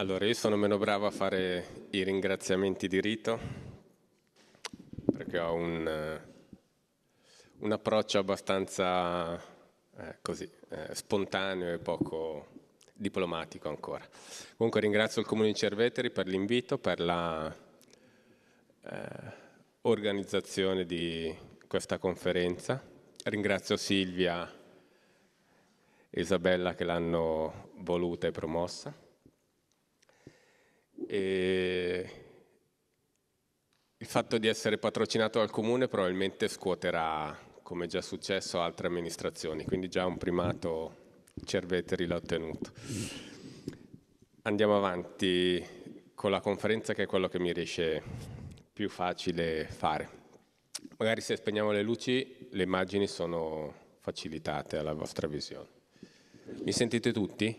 Allora, io sono meno bravo a fare i ringraziamenti di rito, perché ho un, eh, un approccio abbastanza eh, così, eh, spontaneo e poco diplomatico ancora. Comunque ringrazio il Comune di Cerveteri per l'invito, per l'organizzazione eh, di questa conferenza. Ringrazio Silvia e Isabella che l'hanno voluta e promossa e il fatto di essere patrocinato dal comune probabilmente scuoterà, come già successo, altre amministrazioni, quindi già un primato Cerveteri l'ha ottenuto. Andiamo avanti con la conferenza che è quello che mi riesce più facile fare. Magari se spegniamo le luci le immagini sono facilitate alla vostra visione. Mi sentite tutti?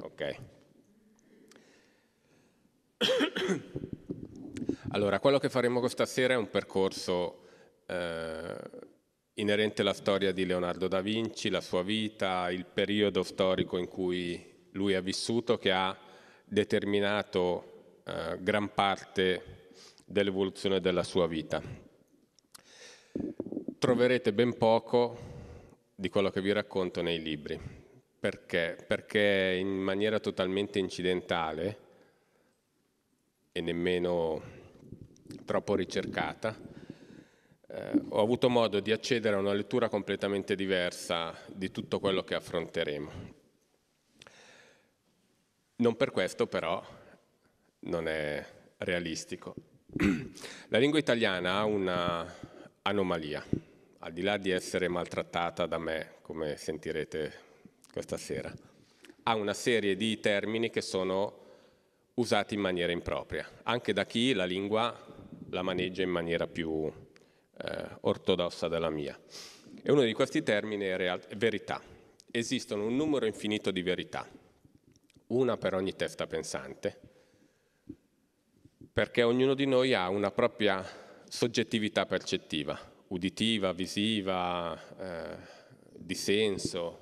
Ok. Allora, quello che faremo questa sera è un percorso eh, inerente alla storia di Leonardo da Vinci, la sua vita, il periodo storico in cui lui ha vissuto che ha determinato eh, gran parte dell'evoluzione della sua vita. Troverete ben poco di quello che vi racconto nei libri. Perché? Perché in maniera totalmente incidentale e nemmeno troppo ricercata, eh, ho avuto modo di accedere a una lettura completamente diversa di tutto quello che affronteremo. Non per questo però non è realistico. La lingua italiana ha una anomalia, al di là di essere maltrattata da me, come sentirete questa sera, ha una serie di termini che sono usati in maniera impropria, anche da chi la lingua la maneggia in maniera più eh, ortodossa della mia. E uno di questi termini è verità. Esistono un numero infinito di verità, una per ogni testa pensante, perché ognuno di noi ha una propria soggettività percettiva, uditiva, visiva, eh, di senso,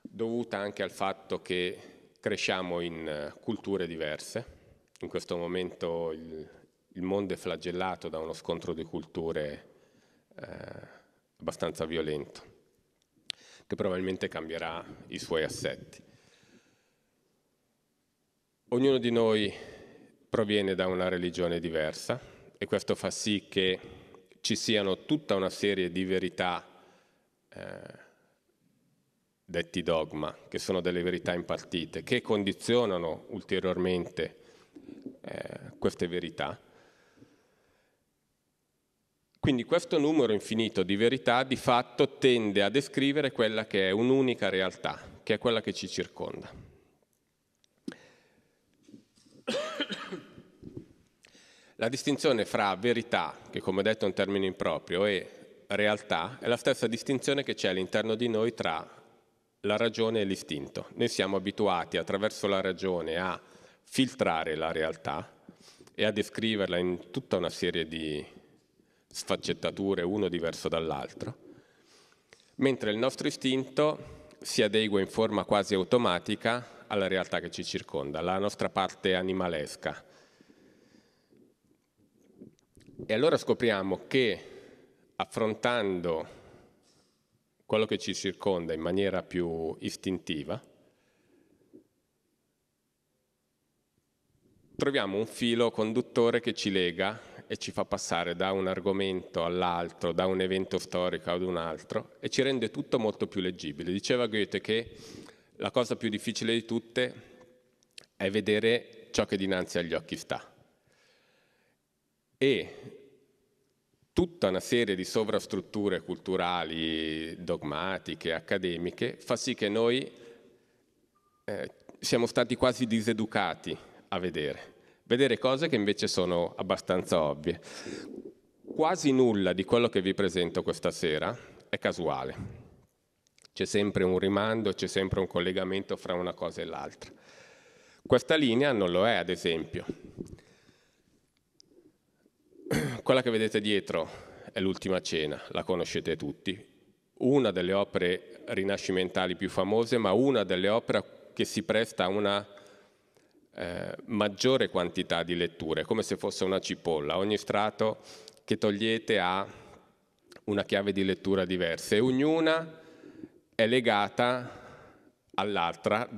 dovuta anche al fatto che cresciamo in eh, culture diverse. In questo momento il, il mondo è flagellato da uno scontro di culture eh, abbastanza violento, che probabilmente cambierà i suoi assetti. Ognuno di noi proviene da una religione diversa e questo fa sì che ci siano tutta una serie di verità eh, detti dogma, che sono delle verità impartite, che condizionano ulteriormente eh, queste verità. Quindi questo numero infinito di verità di fatto tende a descrivere quella che è un'unica realtà, che è quella che ci circonda. La distinzione fra verità, che come detto è un termine improprio, e realtà è la stessa distinzione che c'è all'interno di noi tra la ragione e l'istinto. Noi siamo abituati attraverso la ragione a filtrare la realtà e a descriverla in tutta una serie di sfaccettature, uno diverso dall'altro, mentre il nostro istinto si adegua in forma quasi automatica alla realtà che ci circonda, alla nostra parte animalesca. E allora scopriamo che affrontando quello che ci circonda in maniera più istintiva, troviamo un filo conduttore che ci lega e ci fa passare da un argomento all'altro, da un evento storico ad un altro e ci rende tutto molto più leggibile. Diceva Goethe che la cosa più difficile di tutte è vedere ciò che dinanzi agli occhi sta. E tutta una serie di sovrastrutture culturali, dogmatiche, accademiche, fa sì che noi eh, siamo stati quasi diseducati a vedere, vedere cose che invece sono abbastanza ovvie. Quasi nulla di quello che vi presento questa sera è casuale. C'è sempre un rimando, c'è sempre un collegamento fra una cosa e l'altra. Questa linea non lo è, ad esempio. Quella che vedete dietro è l'ultima cena, la conoscete tutti, una delle opere rinascimentali più famose, ma una delle opere che si presta a una eh, maggiore quantità di letture, come se fosse una cipolla. Ogni strato che togliete ha una chiave di lettura diversa e ognuna è legata all'altra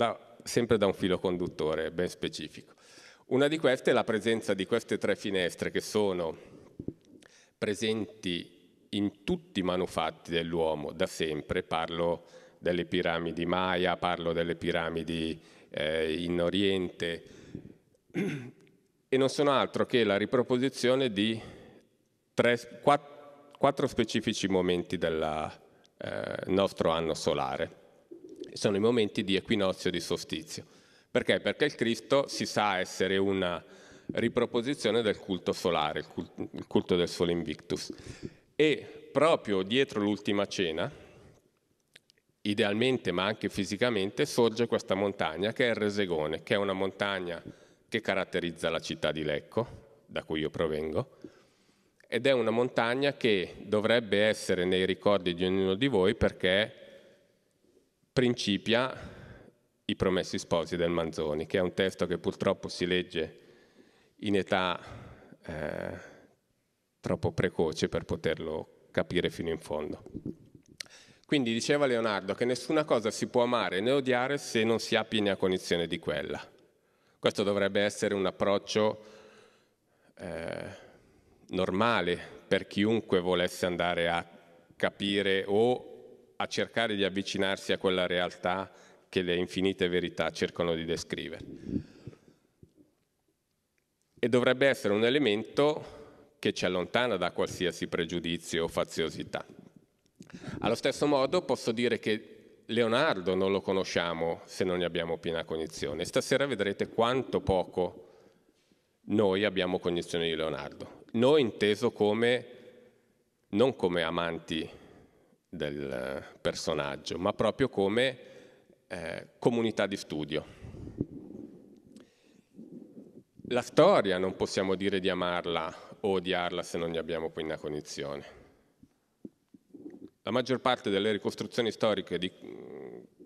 sempre da un filo conduttore ben specifico. Una di queste è la presenza di queste tre finestre che sono presenti in tutti i manufatti dell'uomo da sempre, parlo delle piramidi Maya, parlo delle piramidi eh, in Oriente e non sono altro che la riproposizione di tre, quatt quattro specifici momenti del eh, nostro anno solare. Sono i momenti di equinozio e di solstizio. Perché? Perché il Cristo si sa essere una riproposizione del culto solare, il culto, del Sole Invictus. E proprio dietro l'ultima cena, idealmente ma anche fisicamente, sorge questa montagna che è il Resegone, che è una montagna che caratterizza la città di Lecco, da cui io provengo, ed è una montagna che dovrebbe essere nei ricordi di ognuno di voi perché principia i Promessi Sposi del Manzoni, che è un testo che purtroppo si legge in età eh, troppo precoce per poterlo capire fino in fondo. Quindi diceva Leonardo che nessuna cosa si può amare né odiare se non si ha piena cognizione di quella. Questo dovrebbe essere un approccio eh, normale per chiunque volesse andare a capire o a cercare di avvicinarsi a quella realtà che le infinite verità cercano di descrivere. E dovrebbe essere un elemento che ci allontana da qualsiasi pregiudizio o faziosità. Allo stesso modo posso dire che Leonardo non lo conosciamo se non ne abbiamo piena cognizione. Stasera vedrete quanto poco noi abbiamo cognizione di Leonardo. Noi inteso come, non come amanti del personaggio, ma proprio come eh, comunità di studio. La storia non possiamo dire di amarla o odiarla se non ne abbiamo poi una cognizione. La maggior parte delle ricostruzioni storiche di,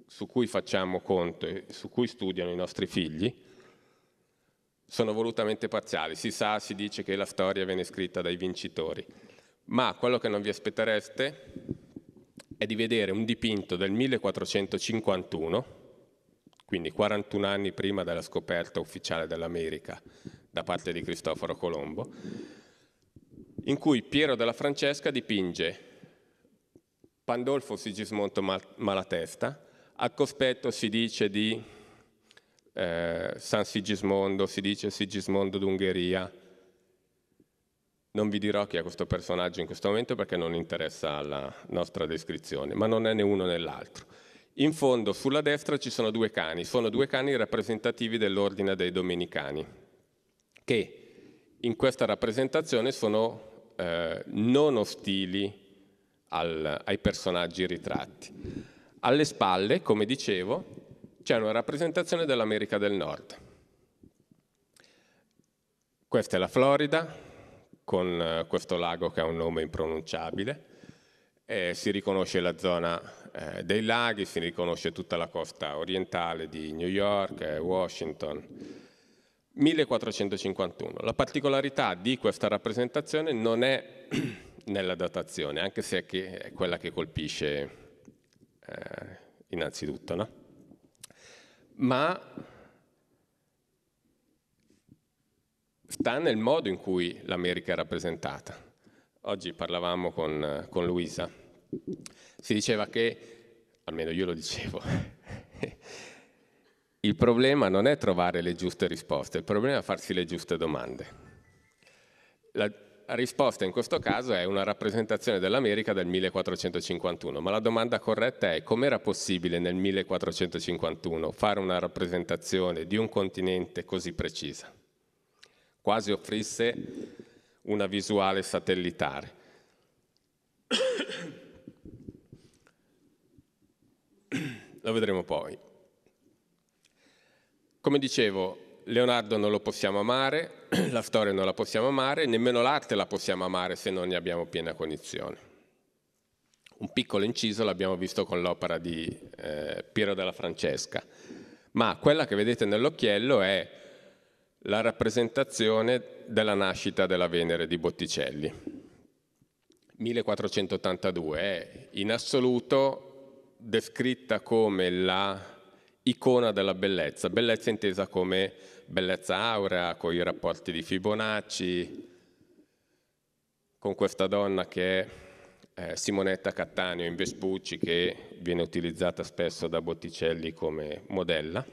su cui facciamo conto e su cui studiano i nostri figli sono volutamente parziali. Si sa, si dice che la storia viene scritta dai vincitori, ma quello che non vi aspettereste è di vedere un dipinto del 1451, quindi 41 anni prima della scoperta ufficiale dell'America da parte di Cristoforo Colombo, in cui Piero della Francesca dipinge Pandolfo Sigismondo Malatesta, a cospetto si dice di eh, San Sigismondo, si dice Sigismondo d'Ungheria, non vi dirò chi è questo personaggio in questo momento perché non interessa alla nostra descrizione, ma non è né uno né l'altro. In fondo, sulla destra ci sono due cani, sono due cani rappresentativi dell'ordine dei domenicani, che in questa rappresentazione sono eh, non ostili al, ai personaggi ritratti. Alle spalle, come dicevo, c'è una rappresentazione dell'America del Nord. Questa è la Florida, con eh, questo lago che ha un nome impronunciabile. Eh, si riconosce la zona eh, dei laghi, si riconosce tutta la costa orientale di New York, eh, Washington. 1451. La particolarità di questa rappresentazione non è nella datazione, anche se è, quella che colpisce eh, innanzitutto, no? ma sta nel modo in cui l'America è rappresentata. Oggi parlavamo con, con Luisa, si diceva che, almeno io lo dicevo, il problema non è trovare le giuste risposte, il problema è farsi le giuste domande. La risposta in questo caso è una rappresentazione dell'America del 1451, ma la domanda corretta è com'era possibile nel 1451 fare una rappresentazione di un continente così precisa? quasi offrisse una visuale satellitare. Lo vedremo poi. Come dicevo, Leonardo non lo possiamo amare, la storia non la possiamo amare, nemmeno l'arte la possiamo amare se non ne abbiamo piena cognizione. Un piccolo inciso l'abbiamo visto con l'opera di eh, Piero della Francesca, ma quella che vedete nell'occhiello è la rappresentazione della nascita della Venere di Botticelli. 1482 è in assoluto descritta come la icona della bellezza, bellezza intesa come bellezza aurea, con i rapporti di Fibonacci, con questa donna che è eh, Simonetta Cattaneo in Vespucci, che viene utilizzata spesso da Botticelli come modella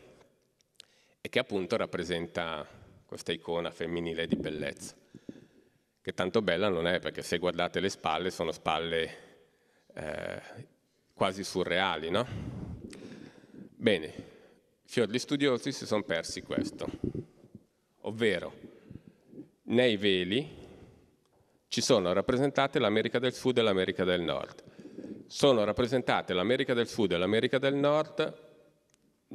e che appunto rappresenta questa icona femminile di bellezza, che tanto bella non è perché se guardate le spalle sono spalle eh, quasi surreali, no? Bene, fior gli studiosi si sono persi questo, ovvero nei veli ci sono rappresentate l'America del Sud e l'America del Nord. Sono rappresentate l'America del Sud e l'America del Nord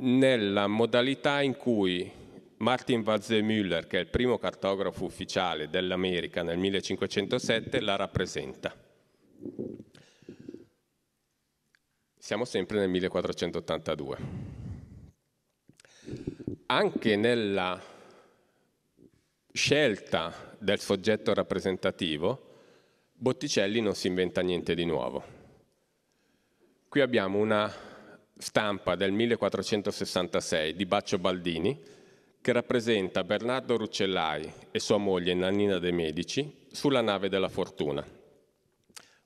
nella modalità in cui Martin Müller, che è il primo cartografo ufficiale dell'America nel 1507, la rappresenta. Siamo sempre nel 1482. Anche nella scelta del soggetto rappresentativo, Botticelli non si inventa niente di nuovo. Qui abbiamo una stampa del 1466 di Baccio Baldini, che rappresenta Bernardo Ruccellai e sua moglie Nannina De Medici sulla nave della fortuna.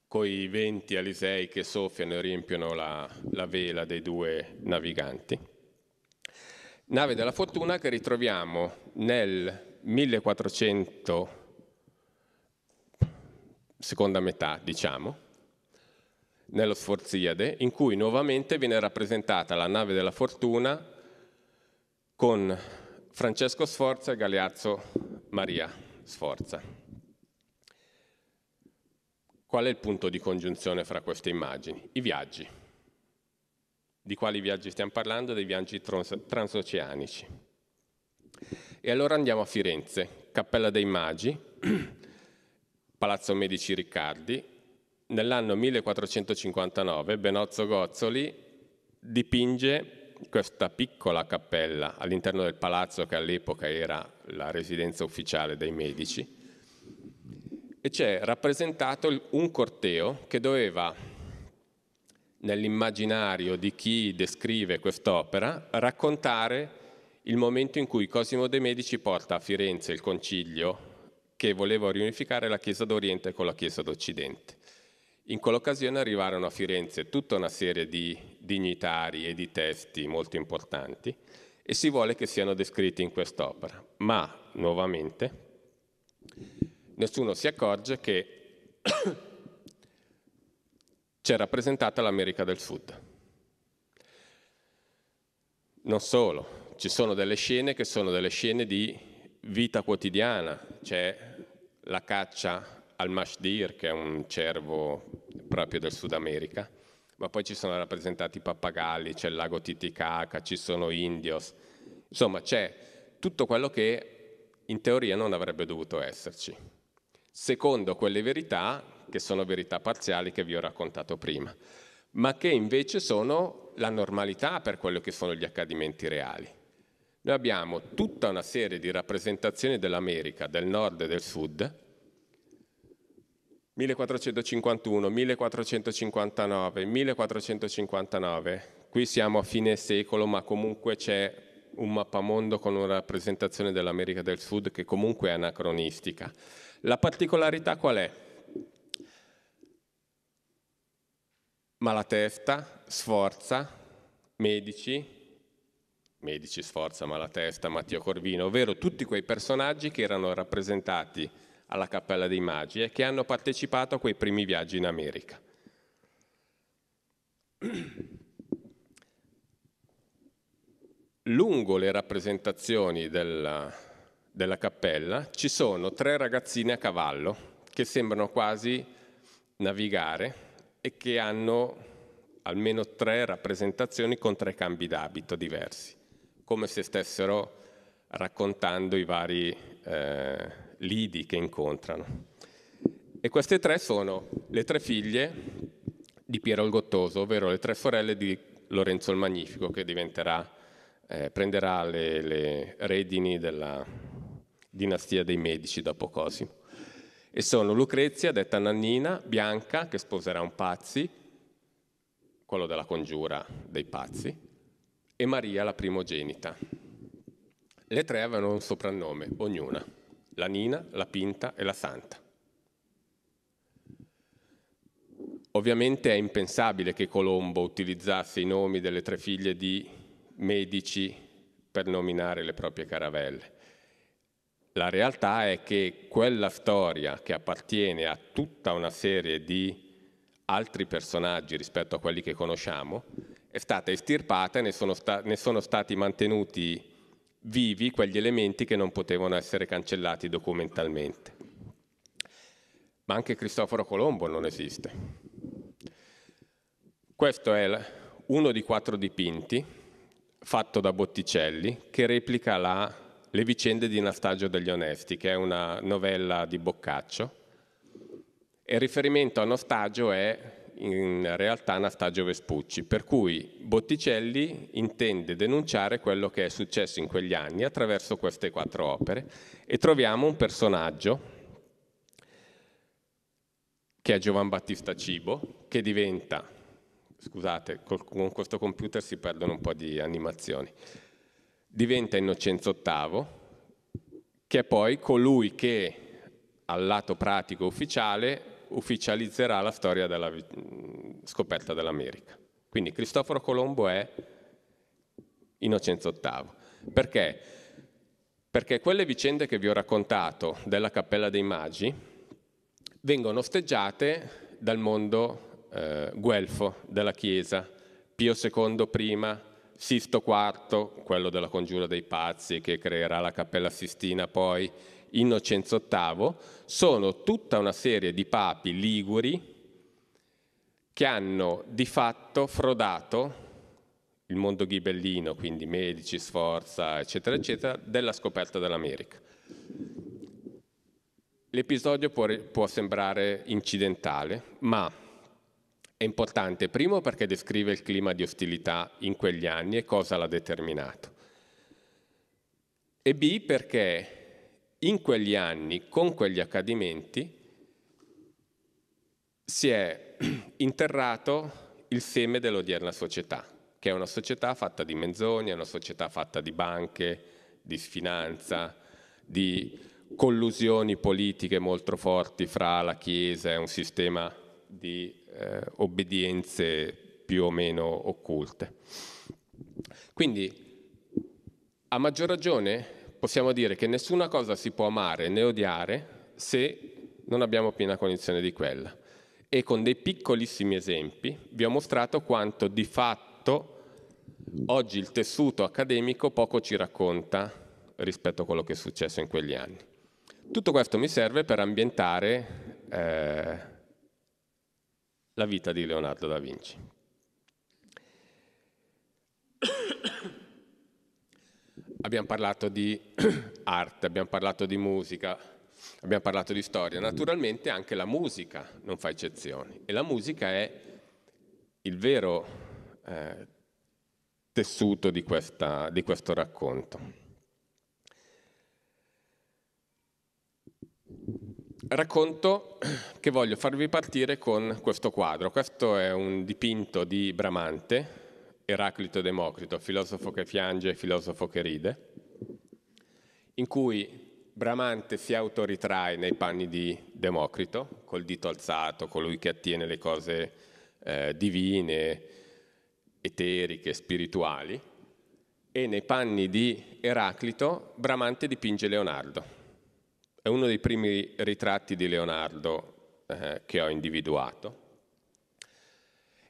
Coi venti alisei che soffiano e riempiono la, la vela dei due naviganti. Nave della fortuna che ritroviamo nel 1400 seconda metà, diciamo, nello Sforziade, in cui nuovamente viene rappresentata la nave della fortuna con Francesco Sforza e Galeazzo Maria Sforza. Qual è il punto di congiunzione fra queste immagini? I viaggi. Di quali viaggi stiamo parlando? Dei viaggi trans- transoceanici. E allora andiamo a Firenze, Cappella dei Magi, Palazzo Medici Riccardi. Nell'anno 1459 Benozzo Gozzoli dipinge questa piccola cappella all'interno del palazzo che all'epoca era la residenza ufficiale dei medici e c'è rappresentato un corteo che doveva nell'immaginario di chi descrive quest'opera raccontare il momento in cui Cosimo de' Medici porta a Firenze il concilio che voleva riunificare la Chiesa d'Oriente con la Chiesa d'Occidente. In quell'occasione arrivarono a Firenze tutta una serie di dignitari e di testi molto importanti e si vuole che siano descritti in quest'opera, ma nuovamente nessuno si accorge che c'è rappresentata l'America del Sud. Non solo, ci sono delle scene che sono delle scene di vita quotidiana, c'è la caccia al mashdir, che è un cervo proprio del Sud America, ma poi ci sono rappresentati i pappagalli, c'è il lago Titicaca, ci sono indios, insomma c'è tutto quello che in teoria non avrebbe dovuto esserci, secondo quelle verità che sono verità parziali che vi ho raccontato prima, ma che invece sono la normalità per quello che sono gli accadimenti reali. Noi abbiamo tutta una serie di rappresentazioni dell'America, del nord e del sud, 1451, 1459, 1459. Qui siamo a fine secolo, ma comunque c'è un mappamondo con una rappresentazione dell'America del Sud che comunque è anacronistica. La particolarità qual è? Malatesta, Sforza, Medici, Medici, Sforza, Malatesta, Matteo Corvino, ovvero tutti quei personaggi che erano rappresentati alla Cappella dei Magi e che hanno partecipato a quei primi viaggi in America. Lungo le rappresentazioni della, della cappella ci sono tre ragazzine a cavallo che sembrano quasi navigare e che hanno almeno tre rappresentazioni con tre cambi d'abito diversi, come se stessero raccontando i vari eh, lidi che incontrano. E queste tre sono le tre figlie di Piero il Gottoso, ovvero le tre sorelle di Lorenzo il Magnifico, che eh, prenderà le, le redini della dinastia dei Medici dopo Cosimo. E sono Lucrezia, detta Nannina, Bianca, che sposerà un pazzi, quello della congiura dei pazzi, e Maria, la primogenita. Le tre avevano un soprannome, ognuna la Nina, la Pinta e la Santa. Ovviamente è impensabile che Colombo utilizzasse i nomi delle tre figlie di Medici per nominare le proprie caravelle. La realtà è che quella storia che appartiene a tutta una serie di altri personaggi rispetto a quelli che conosciamo è stata estirpata e ne sono, sta ne sono stati mantenuti vivi quegli elementi che non potevano essere cancellati documentalmente. Ma anche Cristoforo Colombo non esiste. Questo è uno di quattro dipinti fatto da Botticelli che replica la, Le vicende di Nastagio degli Onesti, che è una novella di Boccaccio. E il riferimento a Nostagio è in realtà Nastagio Vespucci, per cui Botticelli intende denunciare quello che è successo in quegli anni attraverso queste quattro opere e troviamo un personaggio che è Giovan Battista Cibo, che diventa, scusate, col, con questo computer si perdono un po' di animazioni, diventa Innocenzo VIII, che è poi colui che al lato pratico ufficiale ufficializzerà la storia della scoperta dell'America. Quindi Cristoforo Colombo è Innocenzo VIII. Perché? Perché quelle vicende che vi ho raccontato della Cappella dei Magi vengono osteggiate dal mondo eh, guelfo della Chiesa, Pio II prima, Sisto IV, quello della congiura dei pazzi che creerà la Cappella Sistina poi, Innocenzo VIII, sono tutta una serie di papi liguri che hanno di fatto frodato il mondo ghibellino, quindi Medici, Sforza, eccetera, eccetera, della scoperta dell'America. L'episodio può, può sembrare incidentale, ma è importante primo perché descrive il clima di ostilità in quegli anni e cosa l'ha determinato, e B perché in quegli anni, con quegli accadimenti, si è interrato il seme dell'odierna società, che è una società fatta di menzogne, è una società fatta di banche, di sfinanza, di collusioni politiche molto forti fra la Chiesa e un sistema di eh, obbedienze più o meno occulte. Quindi, a maggior ragione, possiamo dire che nessuna cosa si può amare né odiare se non abbiamo piena cognizione di quella. E con dei piccolissimi esempi vi ho mostrato quanto di fatto oggi il tessuto accademico poco ci racconta rispetto a quello che è successo in quegli anni. Tutto questo mi serve per ambientare eh, la vita di Leonardo da Vinci abbiamo parlato di arte, abbiamo parlato di musica, abbiamo parlato di storia. Naturalmente anche la musica non fa eccezioni e la musica è il vero eh, tessuto di, questa, di questo racconto. Racconto che voglio farvi partire con questo quadro. Questo è un dipinto di Bramante, Eraclito Democrito, filosofo che piange e filosofo che ride, in cui Bramante si autoritrae nei panni di Democrito, col dito alzato, colui che attiene le cose eh, divine, eteriche, spirituali, e nei panni di Eraclito Bramante dipinge Leonardo. È uno dei primi ritratti di Leonardo eh, che ho individuato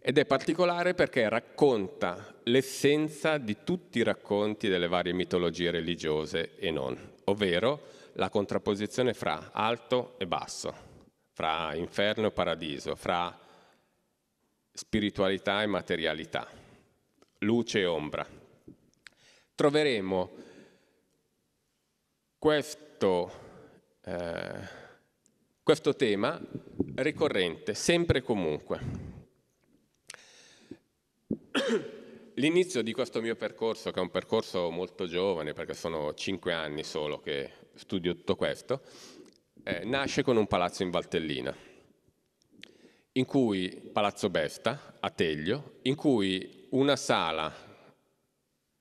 ed è particolare perché racconta l'essenza di tutti i racconti delle varie mitologie religiose e non, ovvero la contrapposizione fra alto e basso, fra inferno e paradiso, fra spiritualità e materialità, luce e ombra. Troveremo questo, eh, questo tema ricorrente sempre e comunque L'inizio di questo mio percorso, che è un percorso molto giovane, perché sono cinque anni solo che studio tutto questo, eh, nasce con un palazzo in Valtellina, in cui, Palazzo Besta, a Teglio, in cui una sala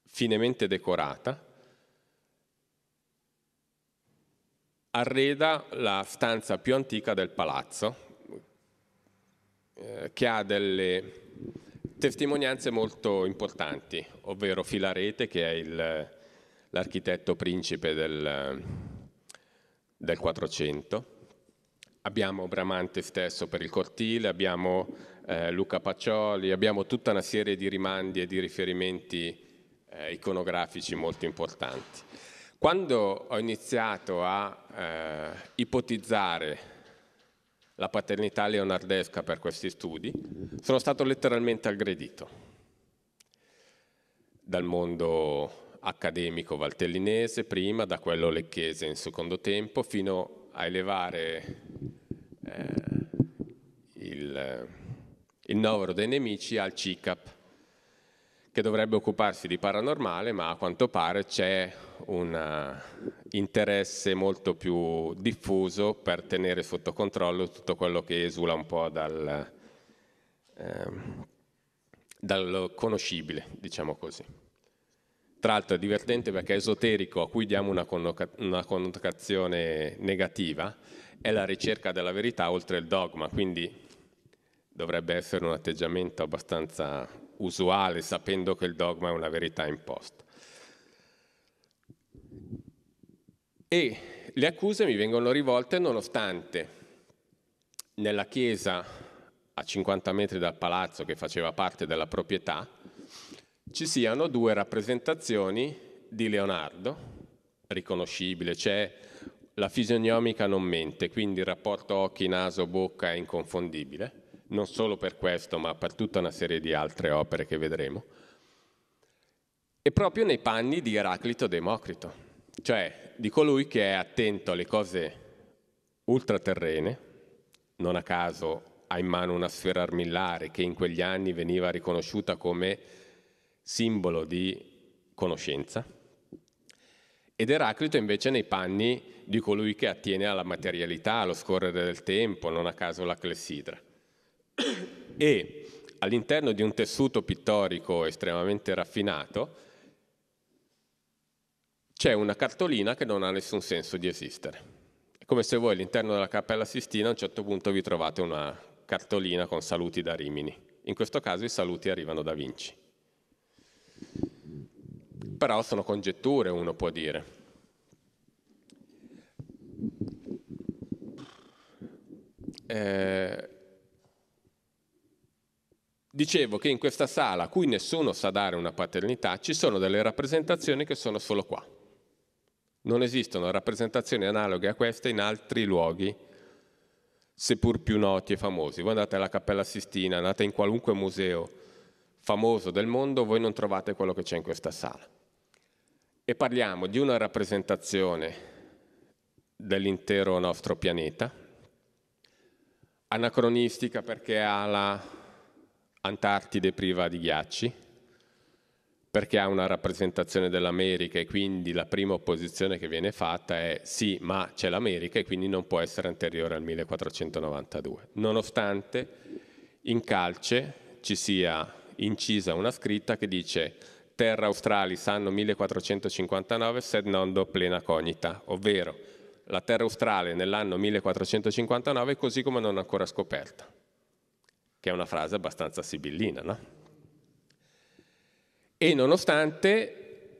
finemente decorata arreda la stanza più antica del palazzo, eh, che ha delle testimonianze molto importanti, ovvero Filarete che è l'architetto principe del, Quattrocento, abbiamo Bramante stesso per il cortile, abbiamo eh, Luca Pacioli, abbiamo tutta una serie di rimandi e di riferimenti eh, iconografici molto importanti. Quando ho iniziato a eh, ipotizzare la paternità leonardesca per questi studi, sono stato letteralmente aggredito dal mondo accademico valtellinese prima, da quello lecchese in secondo tempo, fino a elevare eh, il, il novero dei nemici al CICAP che dovrebbe occuparsi di paranormale, ma a quanto pare c'è un eh, interesse molto più diffuso per tenere sotto controllo tutto quello che esula un po' dal, ehm, dal conoscibile, diciamo così. Tra l'altro è divertente perché esoterico, a cui diamo una, una connotazione negativa, è la ricerca della verità oltre il dogma, quindi Dovrebbe essere un atteggiamento abbastanza usuale, sapendo che il dogma è una verità imposta. E le accuse mi vengono rivolte nonostante nella chiesa a 50 metri dal palazzo che faceva parte della proprietà ci siano due rappresentazioni di Leonardo, riconoscibile, c'è la fisionomica non mente, quindi il rapporto occhi, naso, bocca è inconfondibile, non solo per questo, ma per tutta una serie di altre opere che vedremo. è proprio nei panni di Eraclito Democrito, cioè di colui che è attento alle cose ultraterrene, non a caso ha in mano una sfera armillare che in quegli anni veniva riconosciuta come simbolo di conoscenza, ed Eraclito invece nei panni di colui che attiene alla materialità, allo scorrere del tempo, non a caso la clessidra e all'interno di un tessuto pittorico estremamente raffinato c'è una cartolina che non ha nessun senso di esistere. È come se voi all'interno della Cappella Sistina a un certo punto vi trovate una cartolina con saluti da Rimini. In questo caso i saluti arrivano da Vinci. Però sono congetture, uno può dire. Eh, Dicevo che in questa sala, a cui nessuno sa dare una paternità, ci sono delle rappresentazioni che sono solo qua. Non esistono rappresentazioni analoghe a queste in altri luoghi, seppur più noti e famosi. Voi andate alla Cappella Sistina, andate in qualunque museo famoso del mondo, voi non trovate quello che c'è in questa sala. E parliamo di una rappresentazione dell'intero nostro pianeta, anacronistica perché ha la Antartide priva di ghiacci, perché ha una rappresentazione dell'America e quindi la prima opposizione che viene fatta è sì, ma c'è l'America e quindi non può essere anteriore al 1492. Nonostante in calce ci sia incisa una scritta che dice Terra Australis anno 1459 sed nondo plena cognita, ovvero la Terra Australe nell'anno 1459 così come non ancora scoperta che è una frase abbastanza sibillina, no? E nonostante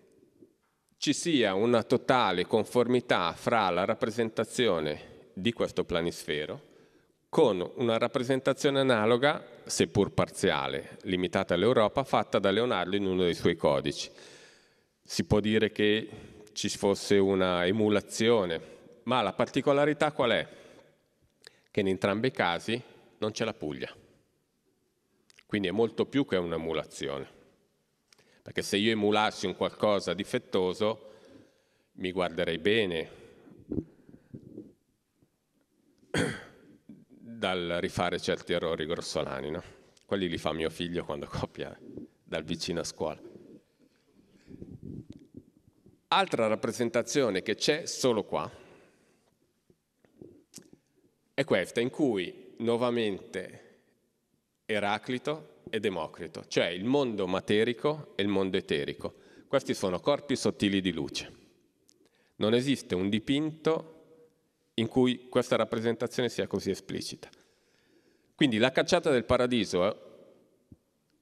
ci sia una totale conformità fra la rappresentazione di questo planisfero con una rappresentazione analoga, seppur parziale, limitata all'Europa, fatta da Leonardo in uno dei suoi codici. Si può dire che ci fosse una emulazione, ma la particolarità qual è? Che in entrambi i casi non c'è la Puglia. Quindi è molto più che un'emulazione, perché se io emulassi un qualcosa difettoso mi guarderei bene dal rifare certi errori grossolani, no? Quelli li fa mio figlio quando copia dal vicino a scuola. Altra rappresentazione che c'è solo qua è questa in cui nuovamente Eraclito e Democrito, cioè il mondo materico e il mondo eterico. Questi sono corpi sottili di luce. Non esiste un dipinto in cui questa rappresentazione sia così esplicita. Quindi la cacciata del paradiso, eh,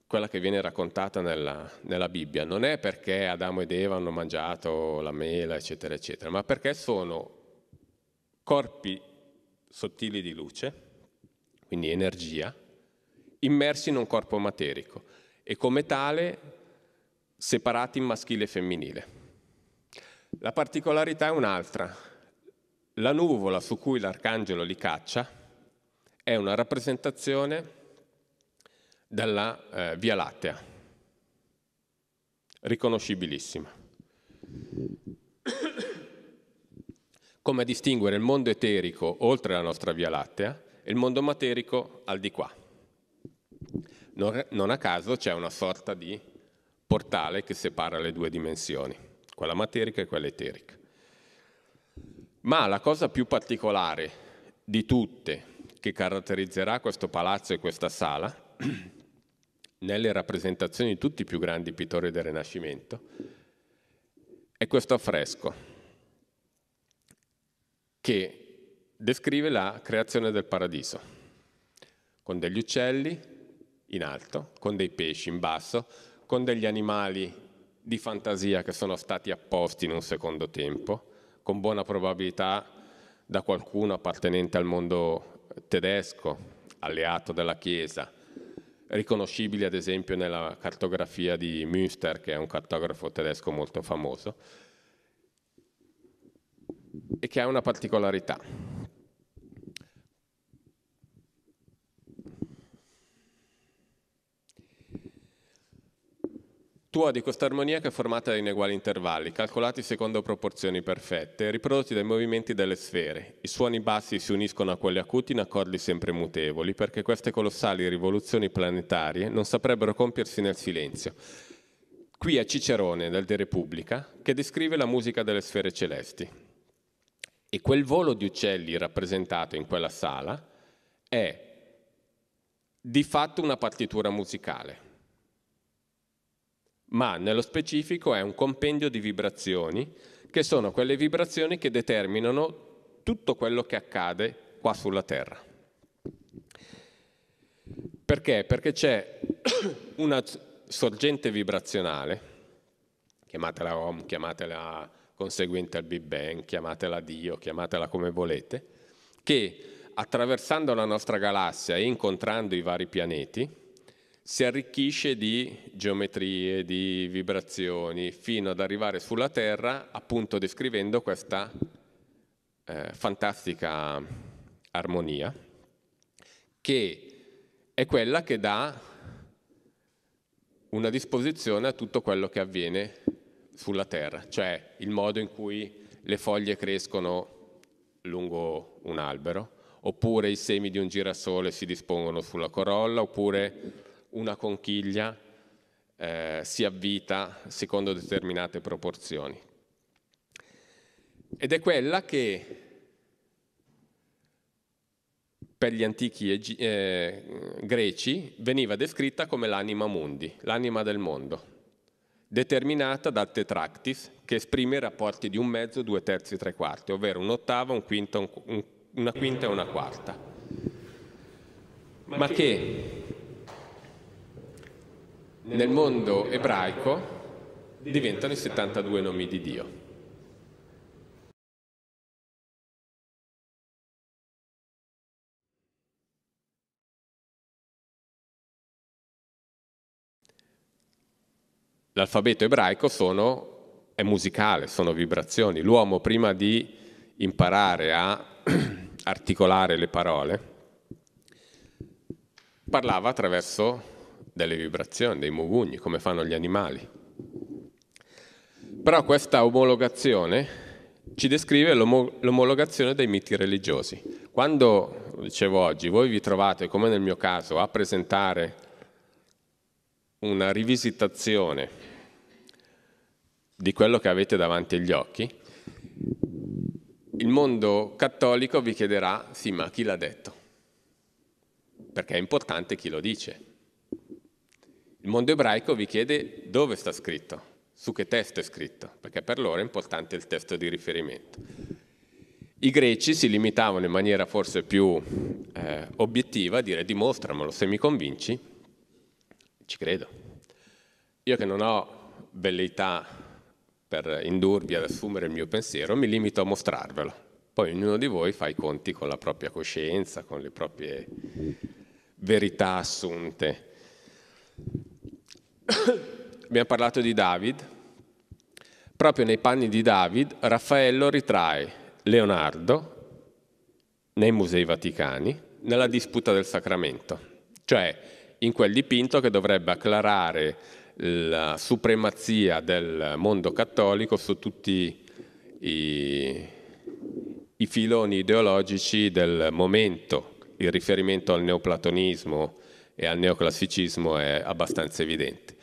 quella che viene raccontata nella, nella Bibbia, non è perché Adamo ed Eva hanno mangiato la mela, eccetera, eccetera, ma perché sono corpi sottili di luce, quindi energia, immersi in un corpo materico e come tale separati in maschile e femminile. La particolarità è un'altra. La nuvola su cui l'arcangelo li caccia è una rappresentazione dalla eh, Via Lattea, riconoscibilissima. Come distinguere il mondo eterico oltre la nostra Via Lattea e il mondo materico al di qua non a caso c'è una sorta di portale che separa le due dimensioni, quella materica e quella eterica. Ma la cosa più particolare di tutte che caratterizzerà questo palazzo e questa sala, nelle rappresentazioni di tutti i più grandi pittori del Rinascimento, è questo affresco che descrive la creazione del paradiso, con degli uccelli, in alto, con dei pesci in basso, con degli animali di fantasia che sono stati apposti in un secondo tempo, con buona probabilità da qualcuno appartenente al mondo tedesco, alleato della Chiesa, riconoscibili ad esempio nella cartografia di Münster, che è un cartografo tedesco molto famoso, e che ha una particolarità, Tua di questa armonia che è formata da ineguali intervalli, calcolati secondo proporzioni perfette, riprodotti dai movimenti delle sfere. I suoni bassi si uniscono a quelli acuti in accordi sempre mutevoli, perché queste colossali rivoluzioni planetarie non saprebbero compiersi nel silenzio. Qui è Cicerone, del De Repubblica, che descrive la musica delle sfere celesti. E quel volo di uccelli rappresentato in quella sala è di fatto una partitura musicale ma nello specifico è un compendio di vibrazioni che sono quelle vibrazioni che determinano tutto quello che accade qua sulla Terra. Perché? Perché c'è una sorgente vibrazionale, chiamatela Om, chiamatela conseguente al Big Bang, chiamatela Dio, chiamatela come volete, che attraversando la nostra galassia e incontrando i vari pianeti, si arricchisce di geometrie, di vibrazioni, fino ad arrivare sulla Terra, appunto descrivendo questa eh, fantastica armonia, che è quella che dà una disposizione a tutto quello che avviene sulla Terra, cioè il modo in cui le foglie crescono lungo un albero, oppure i semi di un girasole si dispongono sulla corolla, oppure una conchiglia eh, si avvita secondo determinate proporzioni. Ed è quella che per gli antichi eh, greci veniva descritta come l'anima mundi, l'anima del mondo, determinata dal tetractis che esprime i rapporti di un mezzo, due terzi, tre quarti, ovvero un'ottava, un quinto, un, una quinta e una quarta. Ma che nel mondo ebraico diventano i 72 nomi di Dio. L'alfabeto ebraico sono, è musicale, sono vibrazioni. L'uomo prima di imparare a articolare le parole parlava attraverso delle vibrazioni, dei mugugni, come fanno gli animali. Però questa omologazione ci descrive l'omologazione dei miti religiosi. Quando, dicevo oggi, voi vi trovate, come nel mio caso, a presentare una rivisitazione di quello che avete davanti agli occhi, il mondo cattolico vi chiederà, sì, ma chi l'ha detto? Perché è importante chi lo dice. Il mondo ebraico vi chiede dove sta scritto, su che testo è scritto, perché per loro è importante il testo di riferimento. I greci si limitavano in maniera forse più eh, obiettiva a dire dimostramelo, se mi convinci, ci credo. Io che non ho velleità per indurvi ad assumere il mio pensiero, mi limito a mostrarvelo. Poi ognuno di voi fa i conti con la propria coscienza, con le proprie verità assunte. Abbiamo parlato di David. Proprio nei panni di David, Raffaello ritrae Leonardo nei Musei Vaticani nella disputa del sacramento, cioè in quel dipinto che dovrebbe acclarare la supremazia del mondo cattolico su tutti i, i filoni ideologici del momento, il riferimento al neoplatonismo, e al neoclassicismo è abbastanza evidente.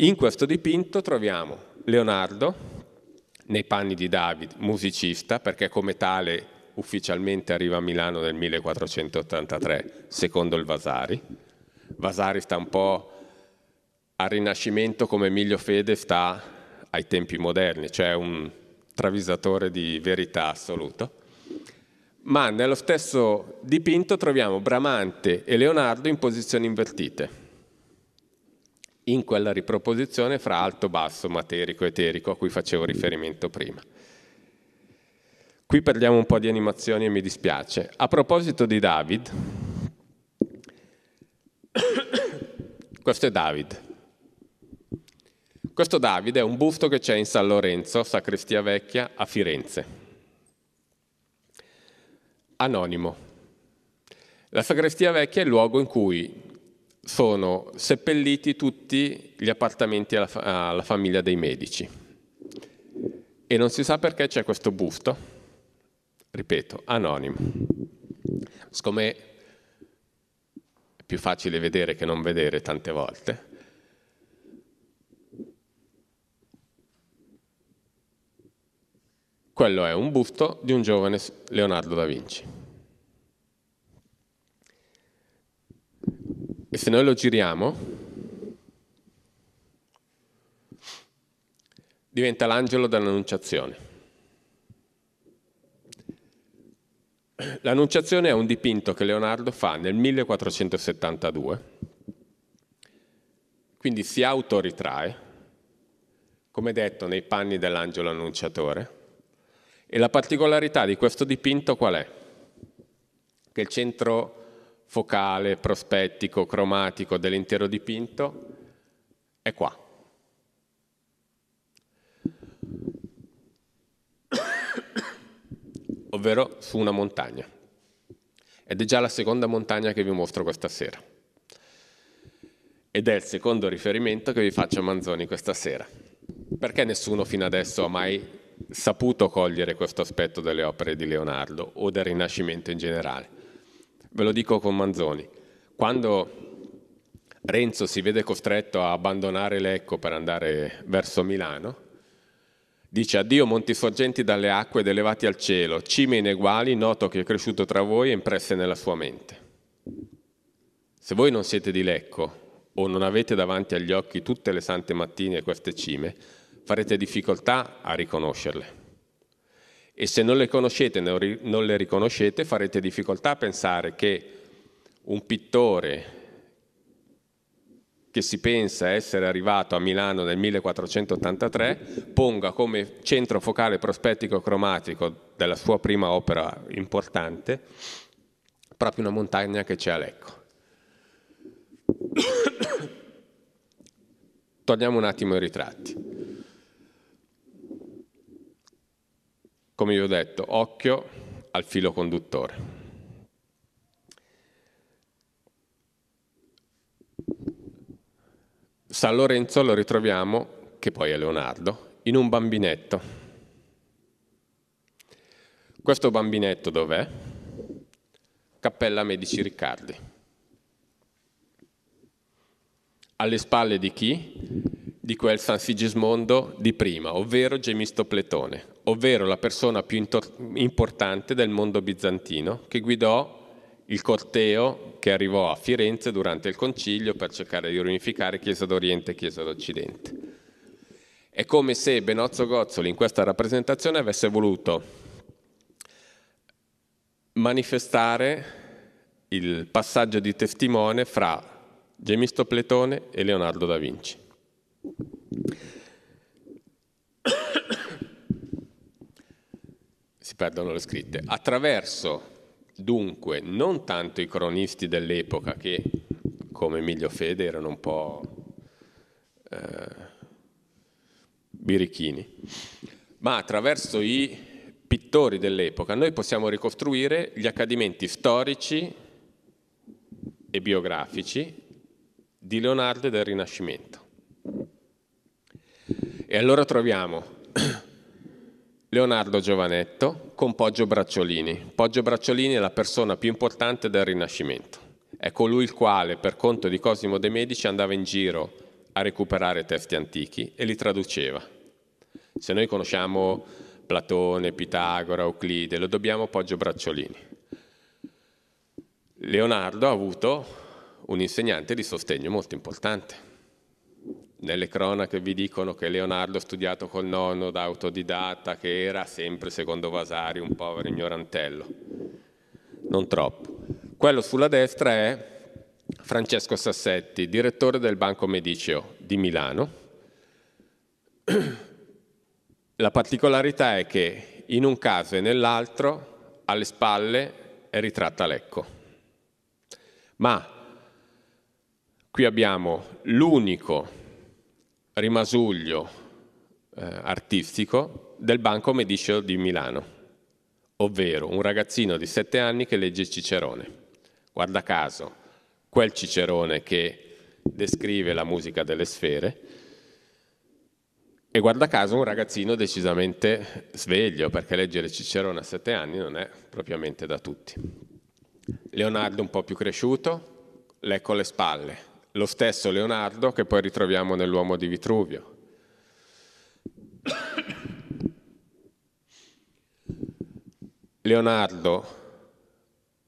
In questo dipinto troviamo Leonardo nei panni di David, musicista, perché come tale ufficialmente arriva a Milano nel 1483, secondo il Vasari. Vasari sta un po' al Rinascimento come Emilio Fede sta ai tempi moderni, cioè un travisatore di verità assoluto ma nello stesso dipinto troviamo Bramante e Leonardo in posizioni invertite, in quella riproposizione fra alto, basso, materico, eterico a cui facevo riferimento prima. Qui perdiamo un po' di animazioni e mi dispiace. A proposito di David, questo è David. Questo David è un busto che c'è in San Lorenzo, sacrestia vecchia, a Firenze anonimo. La sagrestia vecchia è il luogo in cui sono seppelliti tutti gli appartamenti alla, fa- alla famiglia dei Medici. E non si sa perché c'è questo busto, ripeto, anonimo. Siccome è più facile vedere che non vedere tante volte, Quello è un busto di un giovane Leonardo da Vinci. E se noi lo giriamo, diventa l'angelo dell'Annunciazione. L'Annunciazione è un dipinto che Leonardo fa nel 1472, quindi si autoritrae, come detto, nei panni dell'angelo annunciatore, e la particolarità di questo dipinto qual è? Che il centro focale, prospettico, cromatico dell'intero dipinto è qua. ovvero su una montagna. Ed è già la seconda montagna che vi mostro questa sera. Ed è il secondo riferimento che vi faccio a Manzoni questa sera. Perché nessuno fino adesso ha mai saputo cogliere questo aspetto delle opere di Leonardo o del Rinascimento in generale. Ve lo dico con Manzoni. Quando Renzo si vede costretto a abbandonare Lecco per andare verso Milano, dice addio monti sorgenti dalle acque ed elevati al cielo, cime ineguali, noto che è cresciuto tra voi e impresse nella sua mente. Se voi non siete di Lecco o non avete davanti agli occhi tutte le sante mattine queste cime, farete difficoltà a riconoscerle. E se non le conoscete, non le riconoscete, farete difficoltà a pensare che un pittore che si pensa essere arrivato a Milano nel 1483 ponga come centro focale prospettico cromatico della sua prima opera importante proprio una montagna che c'è a Lecco. Torniamo un attimo ai ritratti. Come vi ho detto, occhio al filo conduttore. San Lorenzo lo ritroviamo, che poi è Leonardo, in un bambinetto. Questo bambinetto dov'è? Cappella Medici Riccardi. Alle spalle di chi? Di quel San Sigismondo di prima, ovvero Gemisto Pletone, ovvero la persona più importante del mondo bizantino, che guidò il corteo che arrivò a Firenze durante il concilio per cercare di riunificare Chiesa d'Oriente e Chiesa d'Occidente. È come se Benozzo Gozzoli in questa rappresentazione avesse voluto manifestare il passaggio di testimone fra Gemisto Platone e Leonardo da Vinci perdono le scritte. Attraverso dunque non tanto i cronisti dell'epoca che come Emilio Fede erano un po' eh, birichini, ma attraverso i pittori dell'epoca noi possiamo ricostruire gli accadimenti storici e biografici di Leonardo e del Rinascimento. E allora troviamo Leonardo Giovanetto con Poggio Bracciolini. Poggio Bracciolini è la persona più importante del Rinascimento. È colui il quale, per conto di Cosimo de' Medici, andava in giro a recuperare testi antichi e li traduceva. Se noi conosciamo Platone, Pitagora, Euclide, lo dobbiamo a Poggio Bracciolini. Leonardo ha avuto un insegnante di sostegno molto importante nelle cronache vi dicono che Leonardo ha studiato col nonno da autodidatta, che era sempre, secondo Vasari, un povero ignorantello. Non troppo. Quello sulla destra è Francesco Sassetti, direttore del Banco Mediceo di Milano. La particolarità è che in un caso e nell'altro alle spalle è ritratta Lecco. Ma qui abbiamo l'unico rimasuglio eh, artistico del Banco Mediceo di Milano, ovvero un ragazzino di sette anni che legge Cicerone. Guarda caso, quel Cicerone che descrive la musica delle sfere e guarda caso un ragazzino decisamente sveglio, perché leggere Cicerone a sette anni non è propriamente da tutti. Leonardo un po' più cresciuto, lecco le spalle, lo stesso Leonardo che poi ritroviamo nell'uomo di Vitruvio. Leonardo,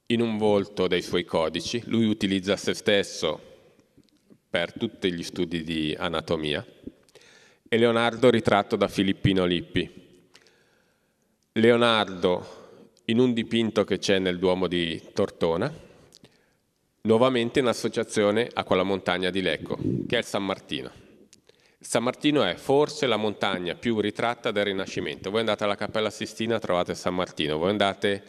in un volto dei suoi codici, lui utilizza se stesso per tutti gli studi di anatomia, e Leonardo ritratto da Filippino Lippi. Leonardo, in un dipinto che c'è nel Duomo di Tortona, nuovamente in associazione a quella montagna di Lecco, che è il San Martino. San Martino è forse la montagna più ritratta del Rinascimento. Voi andate alla Cappella Sistina, e trovate il San Martino. Voi andate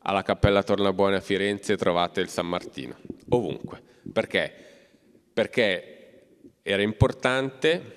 alla Cappella Tornabuone a Firenze, e trovate il San Martino. Ovunque. Perché? Perché era importante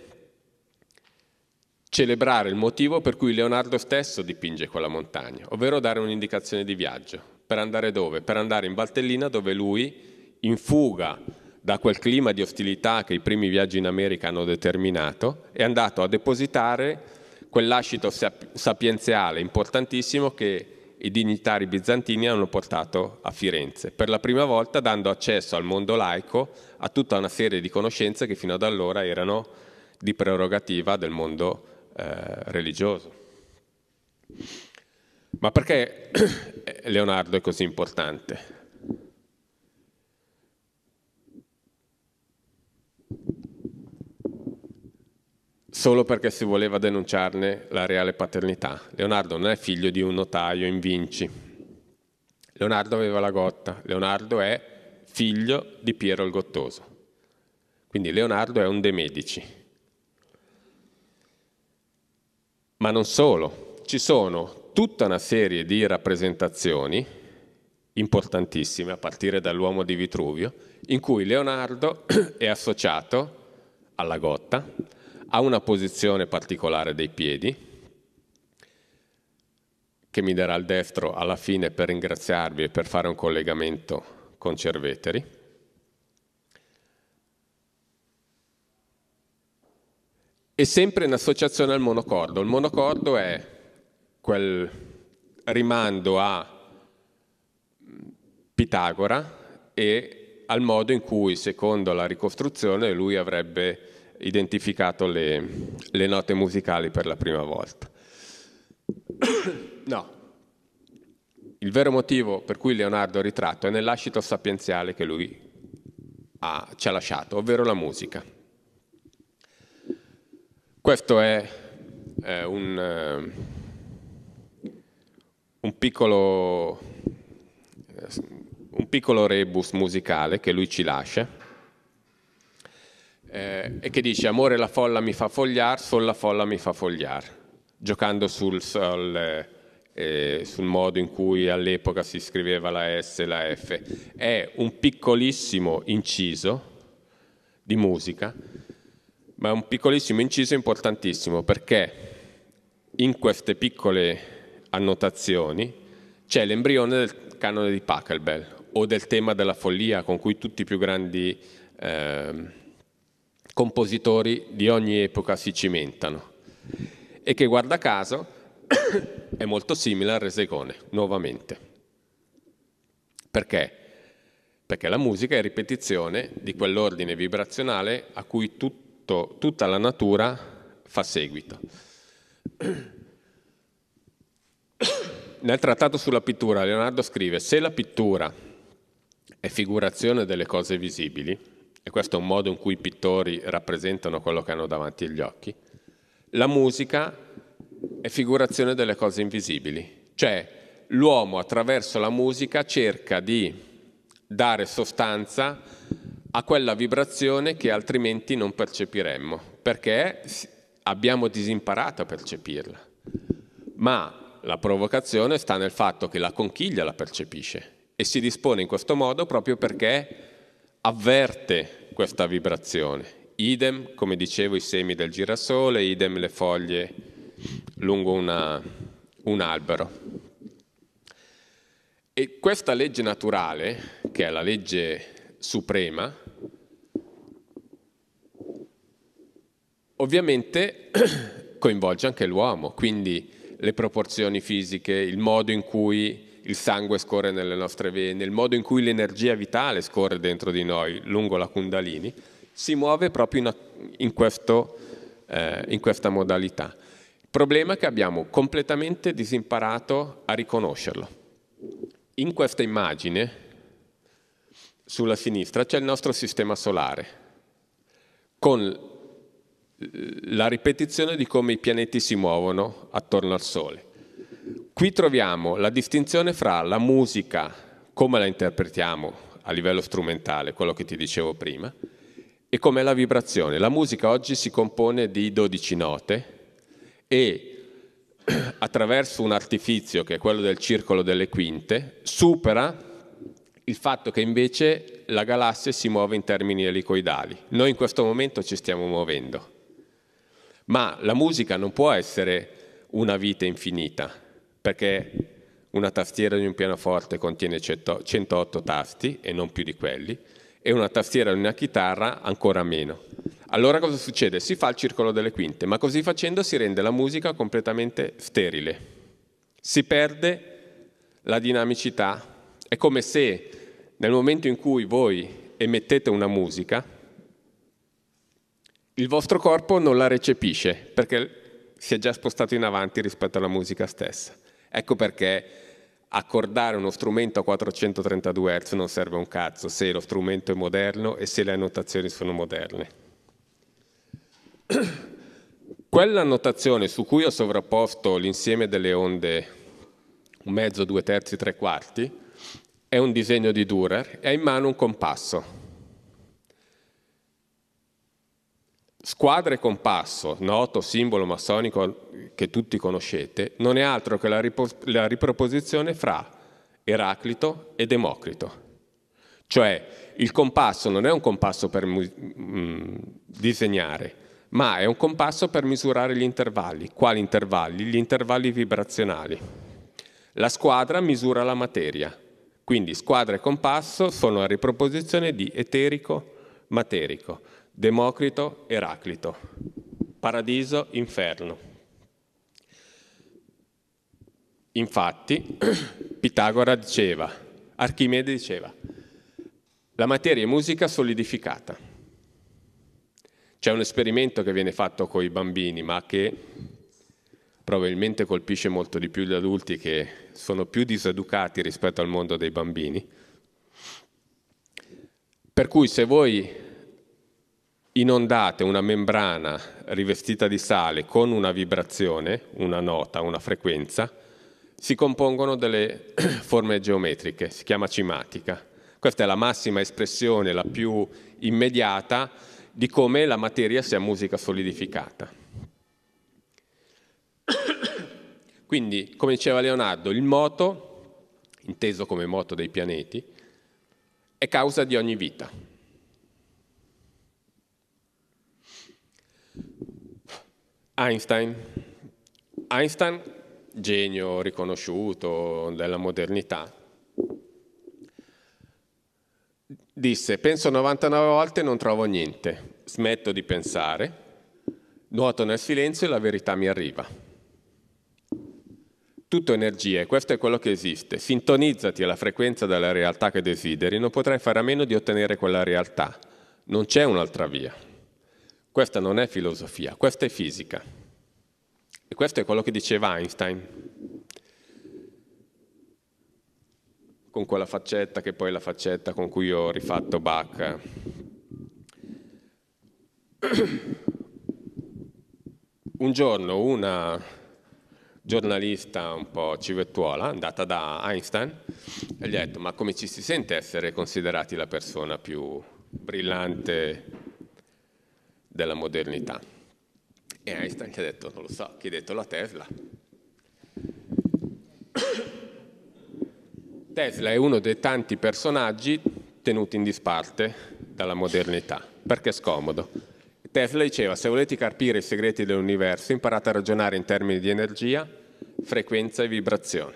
celebrare il motivo per cui Leonardo stesso dipinge quella montagna, ovvero dare un'indicazione di viaggio. Per andare dove? Per andare in Valtellina dove lui in fuga da quel clima di ostilità che i primi viaggi in America hanno determinato, è andato a depositare quel lascito sapienziale importantissimo che i dignitari bizantini hanno portato a Firenze, per la prima volta dando accesso al mondo laico a tutta una serie di conoscenze che fino ad allora erano di prerogativa del mondo eh, religioso. Ma perché Leonardo è così importante? solo perché si voleva denunciarne la reale paternità. Leonardo non è figlio di un notaio in Vinci. Leonardo aveva la gotta. Leonardo è figlio di Piero il Gottoso. Quindi Leonardo è un De Medici. Ma non solo, ci sono tutta una serie di rappresentazioni importantissime, a partire dall'uomo di Vitruvio, in cui Leonardo è associato alla Gotta, ha una posizione particolare dei piedi, che mi darà il destro alla fine per ringraziarvi e per fare un collegamento con Cerveteri. E sempre in associazione al monocordo. Il monocordo è quel rimando a Pitagora e al modo in cui, secondo la ricostruzione, lui avrebbe identificato le, le note musicali per la prima volta. no, il vero motivo per cui Leonardo è ritratto è nell'ascito sapienziale che lui ha, ci ha lasciato, ovvero la musica. Questo è, è un, eh, un, piccolo, eh, un piccolo rebus musicale che lui ci lascia, eh, e che dice amore la folla mi fa fogliar, sol la folla mi fa fogliar, giocando sul, sol, eh, eh, sul modo in cui all'epoca si scriveva la S e la F. È un piccolissimo inciso di musica, ma è un piccolissimo inciso importantissimo perché in queste piccole annotazioni c'è l'embrione del canone di Pachelbel o del tema della follia con cui tutti i più grandi... Eh, compositori di ogni epoca si cimentano e che guarda caso è molto simile al resegone, nuovamente. Perché? Perché la musica è ripetizione di quell'ordine vibrazionale a cui tutto, tutta la natura fa seguito. Nel trattato sulla pittura Leonardo scrive se la pittura è figurazione delle cose visibili, e questo è un modo in cui i pittori rappresentano quello che hanno davanti agli occhi, la musica è figurazione delle cose invisibili, cioè l'uomo attraverso la musica cerca di dare sostanza a quella vibrazione che altrimenti non percepiremmo, perché abbiamo disimparato a percepirla. Ma la provocazione sta nel fatto che la conchiglia la percepisce e si dispone in questo modo proprio perché avverte questa vibrazione. Idem, come dicevo, i semi del girasole, idem le foglie lungo una, un albero. E questa legge naturale, che è la legge suprema, ovviamente coinvolge anche l'uomo, quindi le proporzioni fisiche, il modo in cui il sangue scorre nelle nostre vene, il modo in cui l'energia vitale scorre dentro di noi, lungo la Kundalini, si muove proprio in, in, questo, eh, in questa modalità. Il problema è che abbiamo completamente disimparato a riconoscerlo. In questa immagine, sulla sinistra, c'è il nostro sistema solare, con la ripetizione di come i pianeti si muovono attorno al Sole. Qui troviamo la distinzione fra la musica, come la interpretiamo a livello strumentale, quello che ti dicevo prima, e come la vibrazione. La musica oggi si compone di 12 note e attraverso un artifizio che è quello del circolo delle quinte supera il fatto che invece la galassia si muove in termini elicoidali. Noi in questo momento ci stiamo muovendo, ma la musica non può essere una vita infinita perché una tastiera di un pianoforte contiene 108 tasti e non più di quelli, e una tastiera di una chitarra ancora meno. Allora cosa succede? Si fa il circolo delle quinte, ma così facendo si rende la musica completamente sterile. Si perde la dinamicità. È come se nel momento in cui voi emettete una musica, il vostro corpo non la recepisce perché si è già spostato in avanti rispetto alla musica stessa. Ecco perché accordare uno strumento a 432 Hz non serve un cazzo se lo strumento è moderno e se le annotazioni sono moderne. Quella Quell'annotazione su cui ho sovrapposto l'insieme delle onde un mezzo, due terzi, tre quarti, è un disegno di Durer e ha in mano un compasso. Squadra e compasso, noto simbolo massonico che tutti conoscete, non è altro che la, ripos- la riproposizione fra Eraclito e Democrito. Cioè il compasso non è un compasso per mh, mm, disegnare, ma è un compasso per misurare gli intervalli. Quali intervalli? Gli intervalli vibrazionali. La squadra misura la materia, quindi squadra e compasso sono la riproposizione di eterico-materico. Democrito, Eraclito, paradiso, inferno. Infatti, Pitagora diceva, Archimede diceva, la materia è musica solidificata. C'è un esperimento che viene fatto con i bambini, ma che probabilmente colpisce molto di più gli adulti che sono più diseducati rispetto al mondo dei bambini. Per cui se voi inondate una membrana rivestita di sale con una vibrazione, una nota, una frequenza, si compongono delle forme geometriche, si chiama cimatica. Questa è la massima espressione, la più immediata, di come la materia sia musica solidificata. Quindi, come diceva Leonardo, il moto, inteso come moto dei pianeti, è causa di ogni vita. Einstein. Einstein, genio riconosciuto della modernità, disse penso 99 volte e non trovo niente, smetto di pensare, nuoto nel silenzio e la verità mi arriva. Tutto energia e questo è quello che esiste. Sintonizzati alla frequenza della realtà che desideri, non potrai fare a meno di ottenere quella realtà. Non c'è un'altra via. Questa non è filosofia, questa è fisica. E questo è quello che diceva Einstein. Con quella faccetta che poi è la faccetta con cui ho rifatto Bach. Un giorno una giornalista un po' civettuola, andata da Einstein, e gli ha detto ma come ci si sente essere considerati la persona più brillante della modernità. E Einstein ci ha detto, non lo so, chi ha detto la Tesla. Tesla è uno dei tanti personaggi tenuti in disparte dalla modernità, perché è scomodo. Tesla diceva, se volete carpire i segreti dell'universo, imparate a ragionare in termini di energia, frequenza e vibrazione,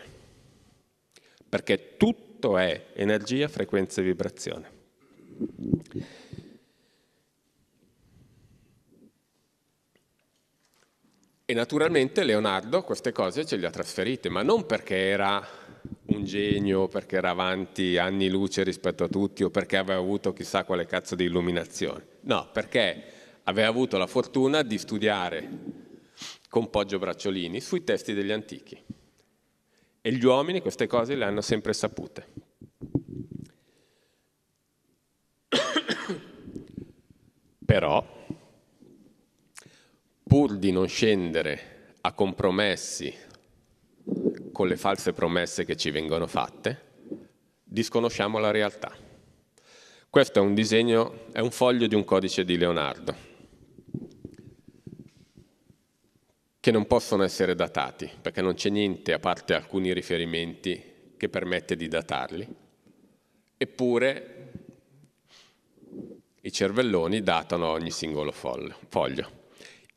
perché tutto è energia, frequenza e vibrazione. E naturalmente Leonardo queste cose ce le ha trasferite, ma non perché era un genio, perché era avanti anni luce rispetto a tutti o perché aveva avuto chissà quale cazzo di illuminazione. No, perché aveva avuto la fortuna di studiare con Poggio Bracciolini sui testi degli antichi. E gli uomini queste cose le hanno sempre sapute. Però pur di non scendere a compromessi con le false promesse che ci vengono fatte, disconosciamo la realtà. Questo è un disegno, è un foglio di un codice di Leonardo, che non possono essere datati, perché non c'è niente, a parte alcuni riferimenti, che permette di datarli. Eppure i cervelloni datano ogni singolo foglio.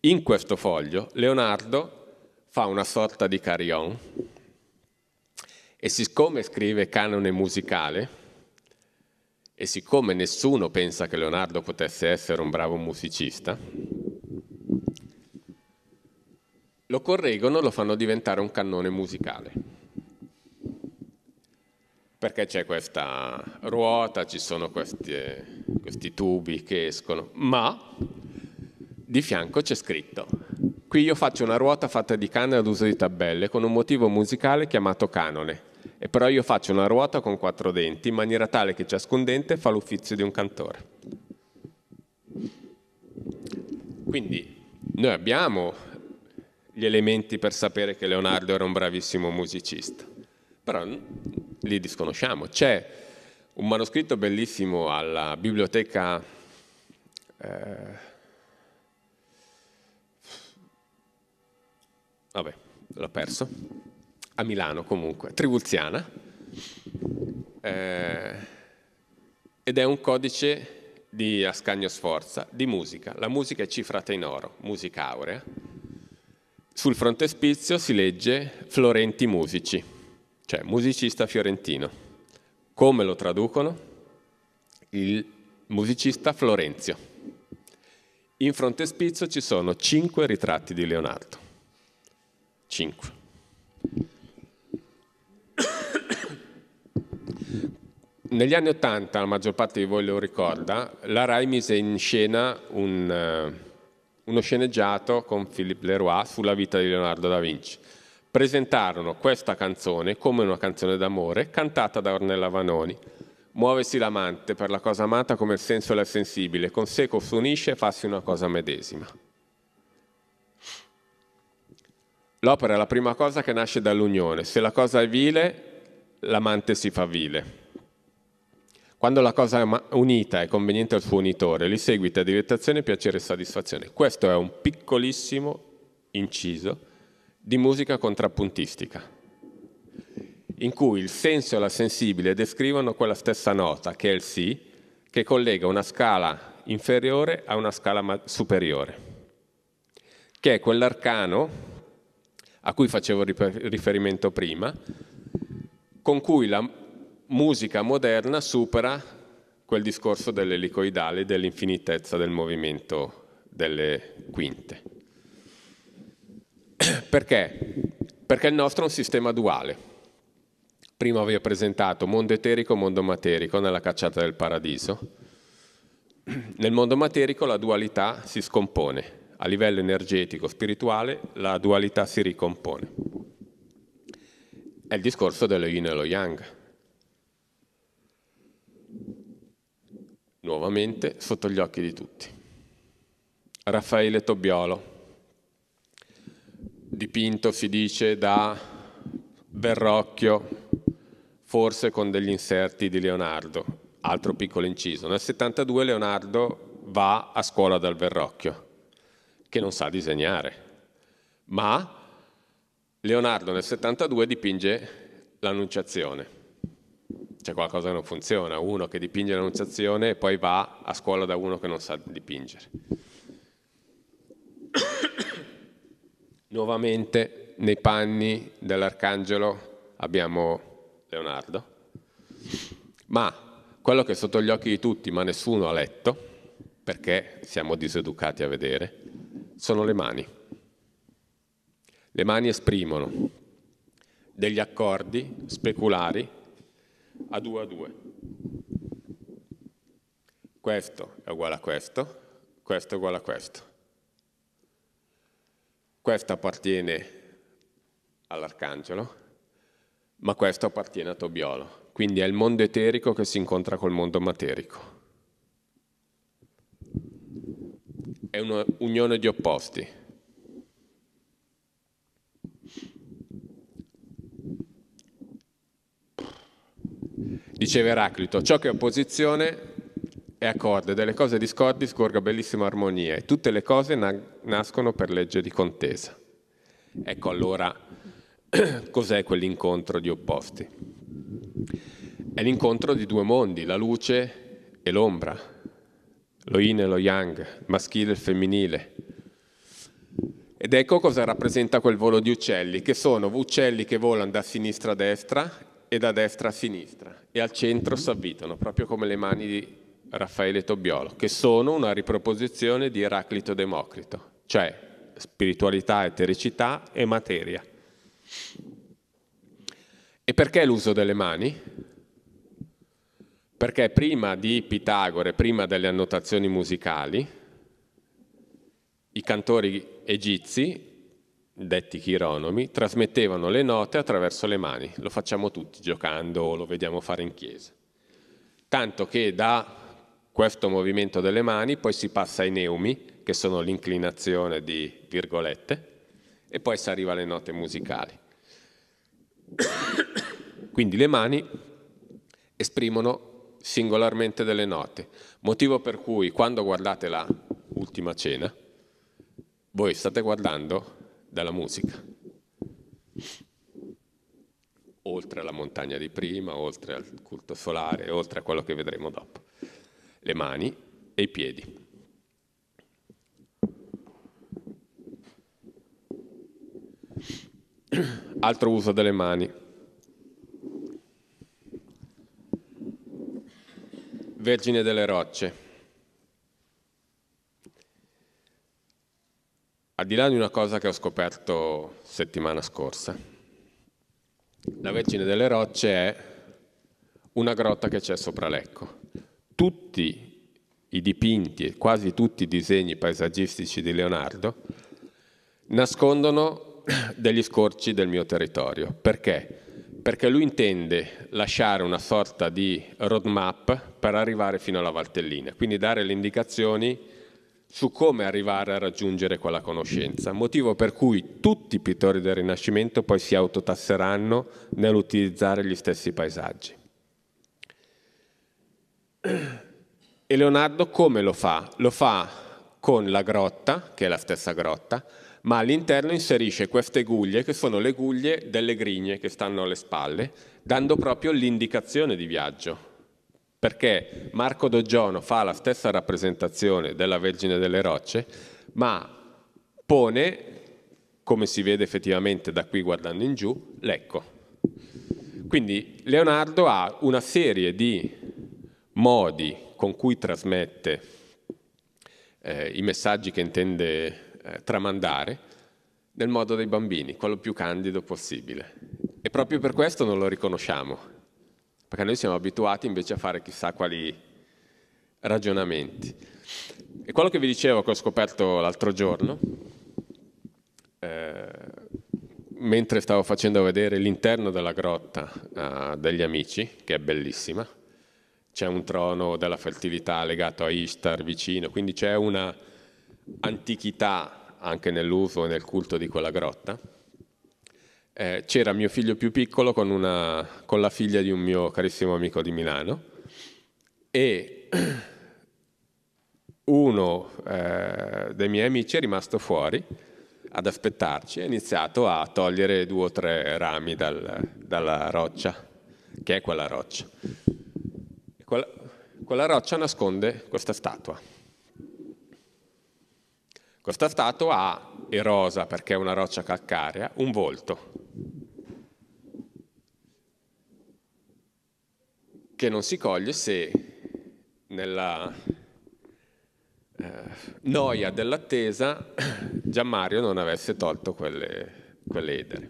In questo foglio Leonardo fa una sorta di carillon e siccome scrive canone musicale e siccome nessuno pensa che Leonardo potesse essere un bravo musicista, lo correggono, lo fanno diventare un cannone musicale. Perché c'è questa ruota, ci sono questi, questi tubi che escono, ma di fianco c'è scritto Qui io faccio una ruota fatta di canne ad uso di tabelle con un motivo musicale chiamato canone, e però io faccio una ruota con quattro denti in maniera tale che ciascun dente fa l'uffizio di un cantore. Quindi noi abbiamo gli elementi per sapere che Leonardo era un bravissimo musicista, però li disconosciamo. C'è un manoscritto bellissimo alla biblioteca... Eh, vabbè, l'ho perso, a Milano comunque, Trivulziana, eh, ed è un codice di Ascanio Sforza, di musica. La musica è cifrata in oro, musica aurea. Sul frontespizio si legge Florenti Musici, cioè musicista fiorentino. Come lo traducono? Il musicista Florenzio. In frontespizio ci sono cinque ritratti di Leonardo. 5. Negli anni Ottanta, la maggior parte di voi lo ricorda, la RAI mise in scena un, eh, uno sceneggiato con Philippe Leroy sulla vita di Leonardo da Vinci. Presentarono questa canzone come una canzone d'amore cantata da Ornella Vanoni. Muovesi l'amante per la cosa amata come il senso è sensibile, con seco s'unisce e fassi una cosa medesima. L'opera è la prima cosa che nasce dall'unione. Se la cosa è vile, l'amante si fa vile. Quando la cosa è unita è conveniente al suo unitore, li seguita direttazione, piacere e soddisfazione. Questo è un piccolissimo inciso di musica contrappuntistica, in cui il senso e la sensibile descrivono quella stessa nota, che è il sì, che collega una scala inferiore a una scala superiore, che è quell'arcano a cui facevo riferimento prima, con cui la musica moderna supera quel discorso dell'elicoidale dell'infinitezza del movimento delle quinte. Perché? Perché il nostro è un sistema duale. Prima vi ho presentato mondo eterico e mondo materico nella cacciata del paradiso. Nel mondo materico la dualità si scompone, a livello energetico, spirituale, la dualità si ricompone. È il discorso dello yin e lo yang. Nuovamente sotto gli occhi di tutti. Raffaele Tobbiolo, dipinto si dice da Verrocchio, forse con degli inserti di Leonardo, altro piccolo inciso. Nel 72 Leonardo va a scuola dal Verrocchio che non sa disegnare. Ma Leonardo nel 72 dipinge l'Annunciazione. C'è qualcosa che non funziona, uno che dipinge l'Annunciazione e poi va a scuola da uno che non sa dipingere. Nuovamente nei panni dell'Arcangelo abbiamo Leonardo, ma quello che è sotto gli occhi di tutti, ma nessuno ha letto, perché siamo diseducati a vedere, sono le mani. Le mani esprimono degli accordi speculari a due a due. Questo è uguale a questo, questo è uguale a questo. Questo appartiene all'arcangelo, ma questo appartiene a Tobiolo. Quindi è il mondo eterico che si incontra col mondo materico. è un'unione di opposti. Diceva Eraclito, ciò che è opposizione è accorde, delle cose discordi scorga bellissima armonia e tutte le cose na nascono per legge di contesa. Ecco allora cos'è quell'incontro di opposti. È l'incontro di due mondi, la luce e l'ombra, lo yin e lo yang, maschile e femminile. Ed ecco cosa rappresenta quel volo di uccelli, che sono uccelli che volano da sinistra a destra e da destra a sinistra e al centro si s'avvitano, proprio come le mani di Raffaele Tobbiolo, che sono una riproposizione di Eraclito Democrito, cioè spiritualità, etericità e materia. E perché l'uso delle mani? Perché prima di Pitagore, prima delle annotazioni musicali, i cantori egizi, detti chironomi, trasmettevano le note attraverso le mani. Lo facciamo tutti giocando o lo vediamo fare in chiesa. Tanto che da questo movimento delle mani poi si passa ai neumi, che sono l'inclinazione di virgolette, e poi si arriva alle note musicali. Quindi le mani esprimono singolarmente delle note, motivo per cui quando guardate la ultima cena, voi state guardando dalla musica, oltre alla montagna di prima, oltre al culto solare, oltre a quello che vedremo dopo, le mani e i piedi. Altro uso delle mani. Vergine delle Rocce. Al di là di una cosa che ho scoperto settimana scorsa, la Vergine delle Rocce è una grotta che c'è sopra Lecco. Tutti i dipinti e quasi tutti i disegni paesaggistici di Leonardo nascondono degli scorci del mio territorio. Perché? perché lui intende lasciare una sorta di roadmap per arrivare fino alla Valtellina, quindi dare le indicazioni su come arrivare a raggiungere quella conoscenza, motivo per cui tutti i pittori del Rinascimento poi si autotasseranno nell'utilizzare gli stessi paesaggi. E Leonardo come lo fa? Lo fa con la grotta, che è la stessa grotta, ma all'interno inserisce queste guglie che sono le guglie delle grigne che stanno alle spalle, dando proprio l'indicazione di viaggio. Perché Marco Doggiono fa la stessa rappresentazione della Vergine delle Rocce, ma pone, come si vede effettivamente da qui guardando in giù, l'ecco. Quindi Leonardo ha una serie di modi con cui trasmette eh, i messaggi che intende eh, tramandare nel modo dei bambini, quello più candido possibile. E proprio per questo non lo riconosciamo, perché noi siamo abituati invece a fare chissà quali ragionamenti. E quello che vi dicevo che ho scoperto l'altro giorno, eh, mentre stavo facendo vedere l'interno della grotta eh, degli amici, che è bellissima, c'è un trono della fertilità legato a Ishtar vicino, quindi c'è una antichità anche nell'uso e nel culto di quella grotta, eh, c'era mio figlio più piccolo con, una, con la figlia di un mio carissimo amico di Milano e uno eh, dei miei amici è rimasto fuori ad aspettarci e ha iniziato a togliere due o tre rami dal, dalla roccia, che è quella roccia. Quella, quella roccia nasconde questa statua. Questa statua ha, erosa perché è una roccia calcarea, un volto che non si coglie se nella eh, noia dell'attesa Giammario non avesse tolto quelle, quelle edere.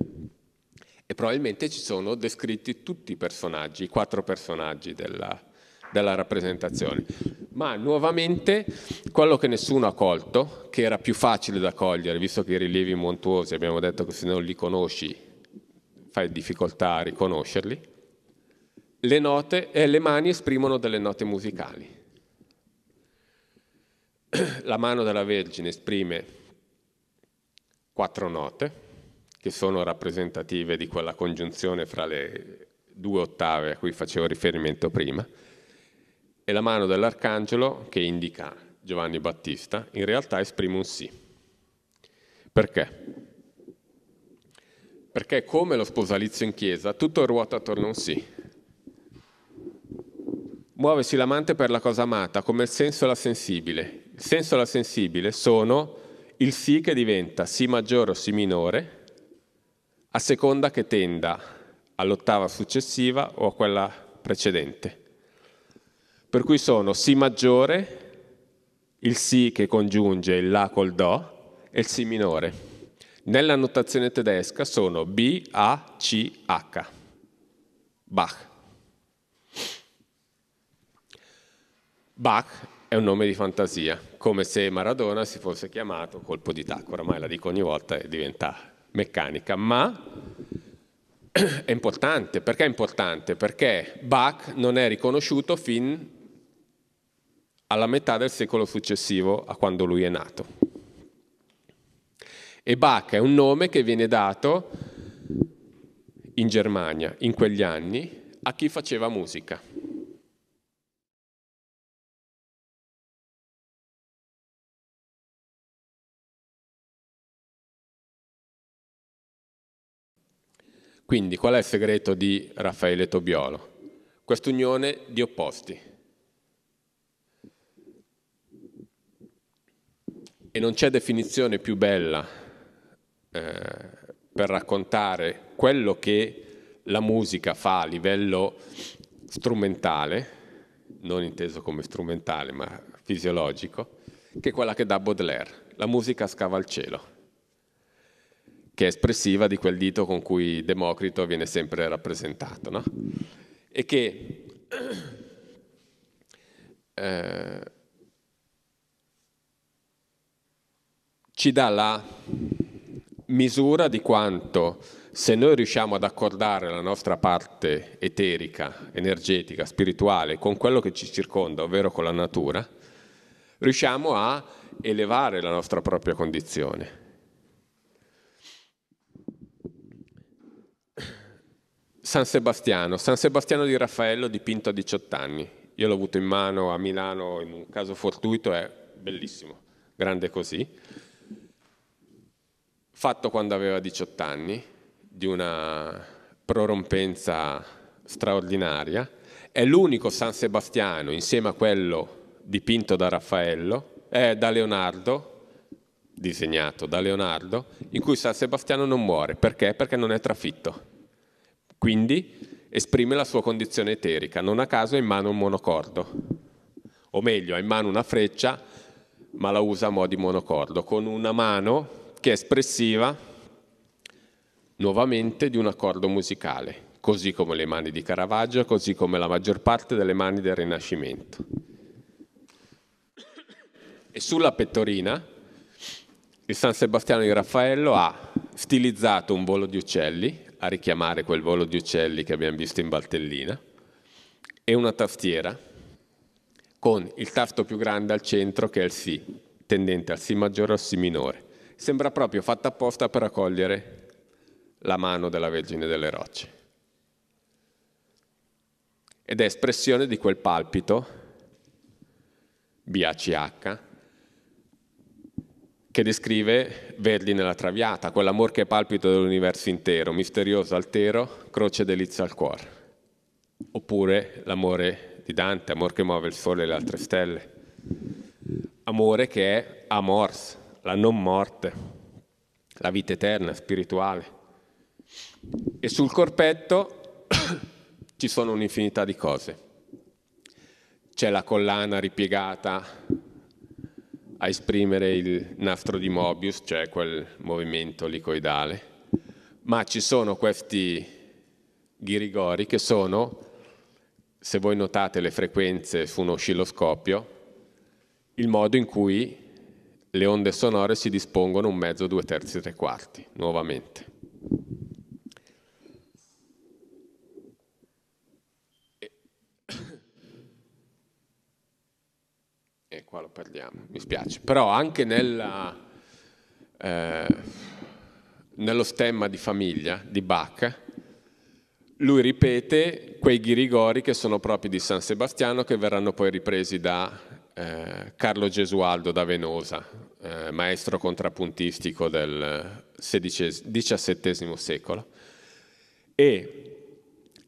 E probabilmente ci sono descritti tutti i personaggi, i quattro personaggi della, della rappresentazione. Ma nuovamente quello che nessuno ha colto, che era più facile da cogliere, visto che i rilievi montuosi, abbiamo detto che se non li conosci fai difficoltà a riconoscerli, le, note, eh, le mani esprimono delle note musicali. La mano della Vergine esprime quattro note, che sono rappresentative di quella congiunzione fra le due ottave a cui facevo riferimento prima, e la mano dell'arcangelo che indica Giovanni Battista in realtà esprime un sì. Perché? Perché come lo sposalizio in chiesa, tutto ruota attorno a un sì. Muovesi l'amante per la cosa amata, come il senso e la sensibile. Il senso e la sensibile sono il sì che diventa sì maggiore o sì minore, a seconda che tenda all'ottava successiva o a quella precedente per cui sono Si maggiore, il Si che congiunge il La col Do e il Si minore. Nella notazione tedesca sono B, A, C, H. Bach. Bach è un nome di fantasia, come se Maradona si fosse chiamato colpo di tacco, oramai la dico ogni volta e diventa meccanica, ma è importante, perché è importante? Perché Bach non è riconosciuto fin alla metà del secolo successivo a quando lui è nato. E Bach è un nome che viene dato in Germania, in quegli anni, a chi faceva musica. Quindi qual è il segreto di Raffaele Tobiolo? Quest'unione di opposti. E non c'è definizione più bella eh, per raccontare quello che la musica fa a livello strumentale, non inteso come strumentale ma fisiologico, che quella che dà Baudelaire. La musica scava il cielo che è espressiva di quel dito con cui Democrito viene sempre rappresentato, no? e che eh, ci dà la misura di quanto se noi riusciamo ad accordare la nostra parte eterica, energetica, spirituale con quello che ci circonda, ovvero con la natura, riusciamo a elevare la nostra propria condizione. San Sebastiano, San Sebastiano di Raffaello dipinto a 18 anni. Io l'ho avuto in mano a Milano in un caso fortuito, è bellissimo, grande così fatto quando aveva 18 anni, di una prorompenza straordinaria, è l'unico San Sebastiano, insieme a quello dipinto da Raffaello, eh, da Leonardo, disegnato da Leonardo, in cui San Sebastiano non muore. Perché? Perché non è trafitto. Quindi esprime la sua condizione eterica. Non a caso ha in mano un monocordo. O meglio, ha in mano una freccia, ma la usa a mo' di monocordo. Con una mano che è espressiva nuovamente di un accordo musicale, così come le mani di Caravaggio, così come la maggior parte delle mani del Rinascimento. E sulla pettorina il San Sebastiano di Raffaello ha stilizzato un volo di uccelli, a richiamare quel volo di uccelli che abbiamo visto in Valtellina, e una tastiera con il tasto più grande al centro che è il Si, tendente al Si maggiore o al Si minore sembra proprio fatta apposta per accogliere la mano della Vergine delle Rocce. Ed è espressione di quel palpito, BACH, che descrive Verdi nella Traviata, quell'amor che è palpito dell'universo intero, misterioso, altero, croce delizia al cuore. Oppure l'amore di Dante, amor che muove il sole e le altre stelle. Amore che è amors, la non morte, la vita eterna, spirituale. E sul corpetto ci sono un'infinità di cose. C'è la collana ripiegata a esprimere il nastro di Mobius, cioè quel movimento licoidale, ma ci sono questi ghirigori che sono, se voi notate le frequenze su un oscilloscopio, il modo in cui le onde sonore si dispongono un mezzo, due terzi, tre quarti, nuovamente. E qua lo perdiamo, mi spiace. Però anche nella, eh, nello stemma di famiglia di Bach, lui ripete quei ghirigori che sono propri di San Sebastiano che verranno poi ripresi da eh, Carlo Gesualdo da Venosa, eh, maestro contrapuntistico del XVII secolo. E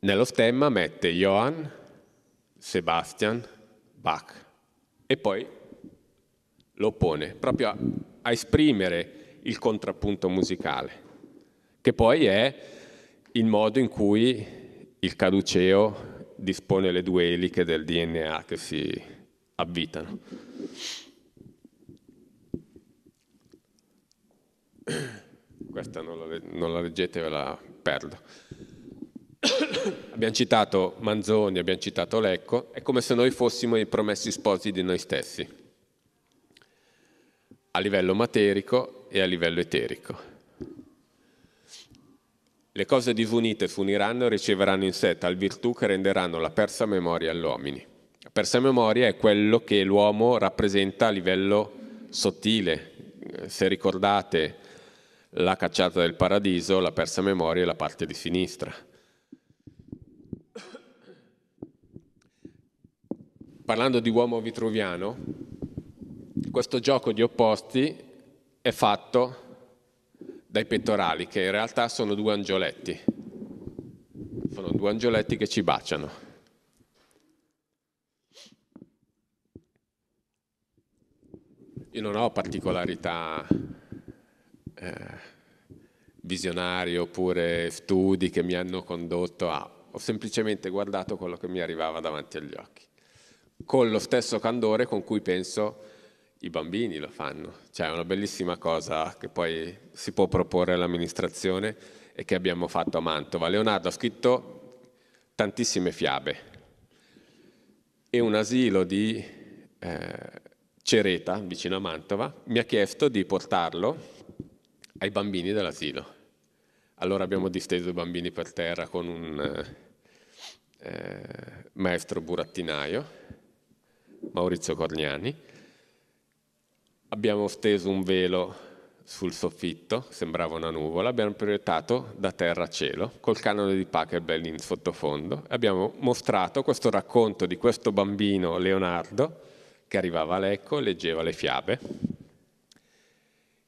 nello stemma mette Johann, Sebastian, Bach e poi lo pone proprio a, a esprimere il contrappunto musicale, che poi è il modo in cui il caduceo dispone le due eliche del DNA che si abitano. Questa non la, non la leggete, ve la perdo. abbiamo citato Manzoni, abbiamo citato Lecco, è come se noi fossimo i promessi sposi di noi stessi, a livello materico e a livello eterico. Le cose disunite funiranno e riceveranno in sé tal virtù che renderanno la persa memoria all'uomini per sua memoria è quello che l'uomo rappresenta a livello sottile. Se ricordate la cacciata del paradiso, la persa memoria è la parte di sinistra. Parlando di uomo vitruviano, questo gioco di opposti è fatto dai pettorali, che in realtà sono due angioletti. Sono due angioletti che ci baciano. Io non ho particolarità eh, visionarie oppure studi che mi hanno condotto a... Ho semplicemente guardato quello che mi arrivava davanti agli occhi, con lo stesso candore con cui penso i bambini lo fanno. Cioè è una bellissima cosa che poi si può proporre all'amministrazione e che abbiamo fatto a Mantova. Leonardo ha scritto tantissime fiabe e un asilo di eh, Cereta, vicino a Mantova, mi ha chiesto di portarlo ai bambini dell'asilo. Allora abbiamo disteso i bambini per terra con un eh, eh, maestro burattinaio, Maurizio Corniani. Abbiamo steso un velo sul soffitto, sembrava una nuvola, abbiamo proiettato da terra a cielo, col canone di Pachelbel in sottofondo, abbiamo mostrato questo racconto di questo bambino Leonardo, che arrivava a Lecco e leggeva le fiabe.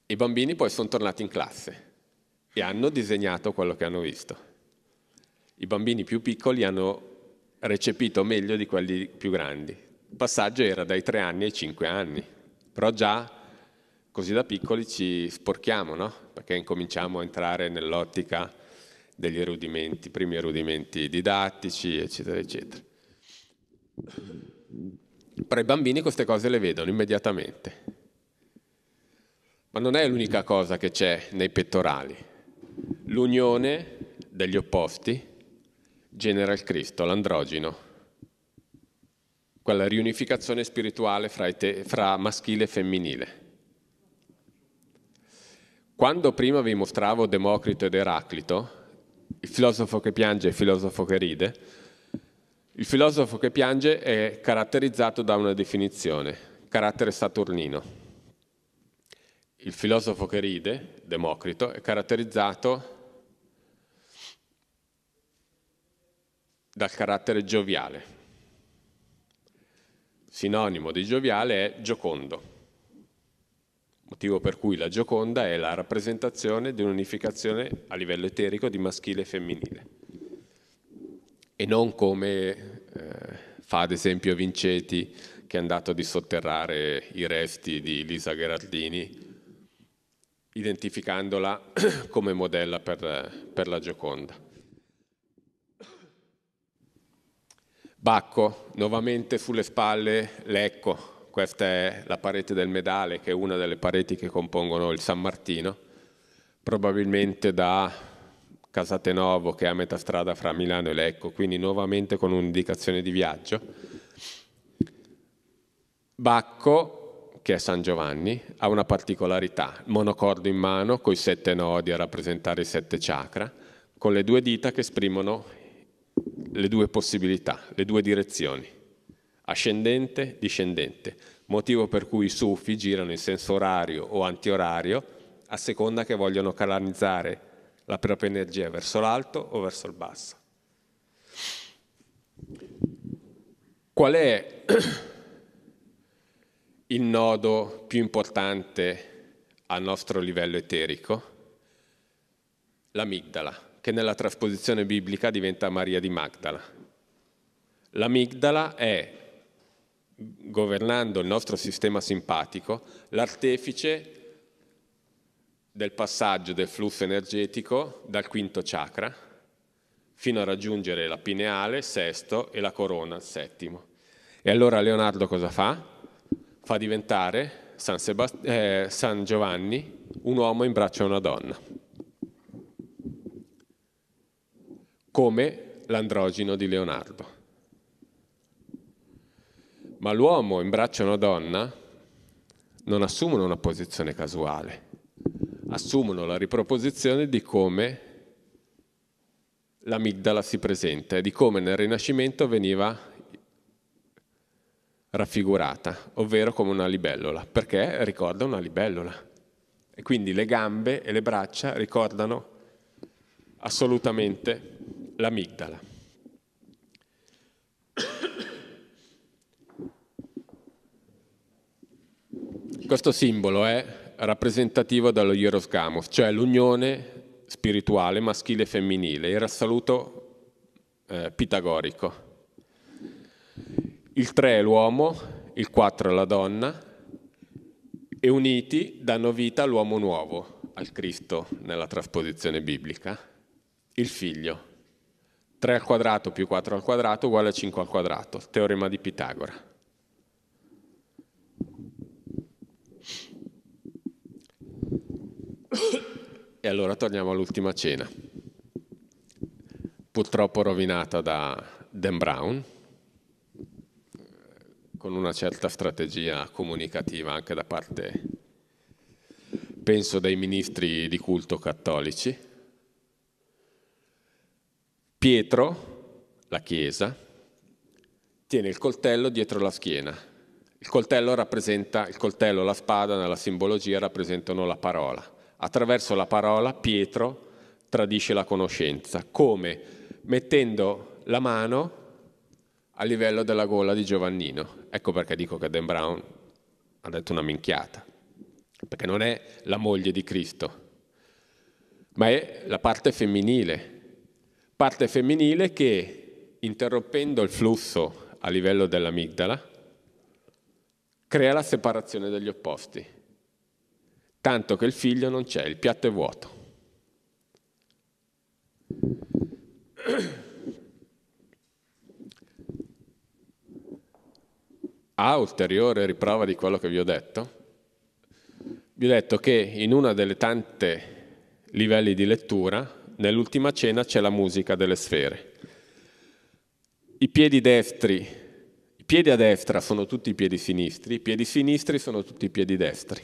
I bambini poi sono tornati in classe e hanno disegnato quello che hanno visto. I bambini più piccoli hanno recepito meglio di quelli più grandi. Il passaggio era dai tre anni ai cinque anni, però già così da piccoli ci sporchiamo, no? Perché incominciamo a entrare nell'ottica degli rudimenti, primi rudimenti didattici, eccetera, eccetera. Però i bambini queste cose le vedono immediatamente. Ma non è l'unica cosa che c'è nei pettorali. L'unione degli opposti genera il Cristo, l'androgeno quella riunificazione spirituale fra, te, fra, maschile e femminile. Quando prima vi mostravo Democrito ed Eraclito, il filosofo che piange e il filosofo che ride, il filosofo che piange è caratterizzato da una definizione, carattere saturnino. Il filosofo che ride, Democrito, è caratterizzato dal carattere gioviale. Sinonimo di gioviale è giocondo, motivo per cui la gioconda è la rappresentazione di un'unificazione a livello eterico di maschile e femminile e non come eh, fa ad esempio Vinceti che è andato di sotterrare i resti di Lisa Gherardini identificandola come modella per, per la Gioconda. Bacco, nuovamente sulle spalle Lecco, questa è la parete del Medale che è una delle pareti che compongono il San Martino, probabilmente da Casatenovo che è a metà strada fra Milano e Lecco, quindi nuovamente con un'indicazione di viaggio. Bacco, che è San Giovanni, ha una particolarità, monocordo in mano, con i sette nodi a rappresentare i sette chakra, con le due dita che esprimono le due possibilità, le due direzioni, ascendente, discendente, motivo per cui i sufi girano in senso orario o antiorario a seconda che vogliono canalizzare la propria energia verso l'alto o verso il basso. Qual è il nodo più importante a nostro livello eterico? L'amigdala, che nella trasposizione biblica diventa Maria di Magdala. L'amigdala è, governando il nostro sistema simpatico, l'artefice del passaggio del flusso energetico dal quinto chakra fino a raggiungere la pineale, sesto, e la corona, settimo. E allora Leonardo cosa fa? Fa diventare San, Sebast- eh, San Giovanni un uomo in braccio a una donna, come l'androgino di Leonardo. Ma l'uomo in braccio a una donna non assumono una posizione casuale assumono la riproposizione di come l'amigdala si presenta e di come nel Rinascimento veniva raffigurata, ovvero come una libellola, perché ricorda una libellola. E quindi le gambe e le braccia ricordano assolutamente l'amigdala. Questo simbolo è rappresentativa dallo Gamos, cioè l'unione spirituale maschile e femminile, era il saluto eh, pitagorico. Il 3 è l'uomo, il 4 è la donna e uniti danno vita all'uomo nuovo, al Cristo nella trasposizione biblica, il figlio. 3 al quadrato più 4 al quadrato uguale a 5 al quadrato, teorema di Pitagora. E allora torniamo all'ultima cena, purtroppo rovinata da Dan Brown, con una certa strategia comunicativa anche da parte, penso, dei ministri di culto cattolici. Pietro, la Chiesa, tiene il coltello dietro la schiena. Il coltello, il coltello e la spada nella simbologia rappresentano la parola attraverso la parola Pietro tradisce la conoscenza. Come? Mettendo la mano a livello della gola di Giovannino. Ecco perché dico che Dan Brown ha detto una minchiata, perché non è la moglie di Cristo, ma è la parte femminile, parte femminile che interrompendo il flusso a livello dell'amigdala crea la separazione degli opposti tanto che il figlio non c'è, il piatto è vuoto. A ulteriore riprova di quello che vi ho detto, vi ho detto che in una delle tante livelli di lettura, nell'ultima cena c'è la musica delle sfere. I piedi destri, i piedi a destra sono tutti i piedi sinistri, i piedi sinistri sono tutti i piedi destri.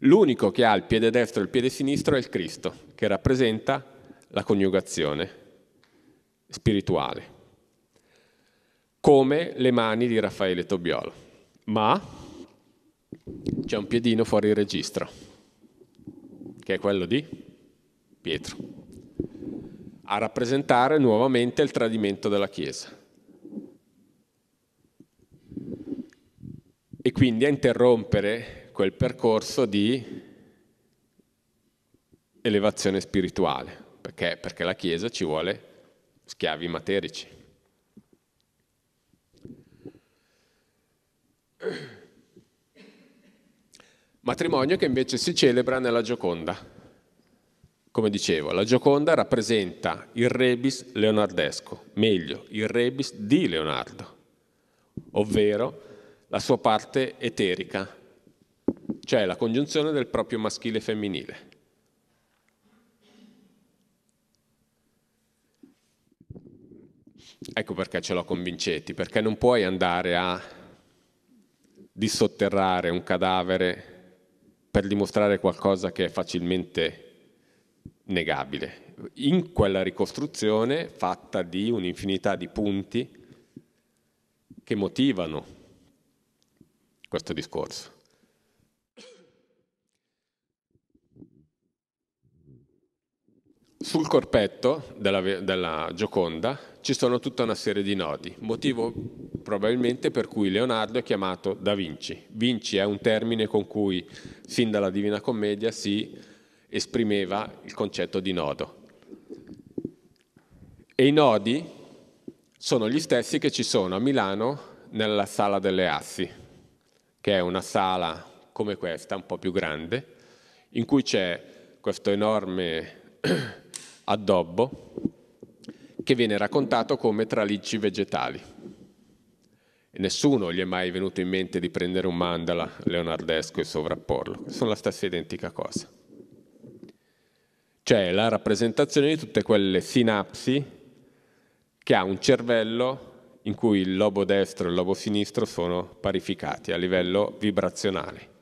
L'unico che ha il piede destro e il piede sinistro è il Cristo, che rappresenta la coniugazione spirituale, come le mani di Raffaele Tobiolo. Ma c'è un piedino fuori registro, che è quello di Pietro, a rappresentare nuovamente il tradimento della Chiesa. E quindi a interrompere quel percorso di elevazione spirituale, perché? perché la Chiesa ci vuole schiavi materici. Matrimonio che invece si celebra nella Gioconda. Come dicevo, la Gioconda rappresenta il rebis leonardesco, meglio, il rebis di Leonardo, ovvero la sua parte eterica, cioè la congiunzione del proprio maschile e femminile. Ecco perché ce l'ho con perché non puoi andare a dissotterrare un cadavere per dimostrare qualcosa che è facilmente negabile. In quella ricostruzione fatta di un'infinità di punti che motivano questo discorso. sul corpetto della, della, Gioconda ci sono tutta una serie di nodi, motivo probabilmente per cui Leonardo è chiamato Da Vinci. Vinci è un termine con cui sin dalla Divina Commedia si esprimeva il concetto di nodo. E i nodi sono gli stessi che ci sono a Milano nella Sala delle Assi, che è una sala come questa, un po' più grande, in cui c'è questo enorme addobbo che viene raccontato come tralicci vegetali. E nessuno gli è mai venuto in mente di prendere un mandala leonardesco e sovrapporlo, sono la stessa identica cosa. Cioè la rappresentazione di tutte quelle sinapsi che ha un cervello in cui il lobo destro e il lobo sinistro sono parificati a livello vibrazionale.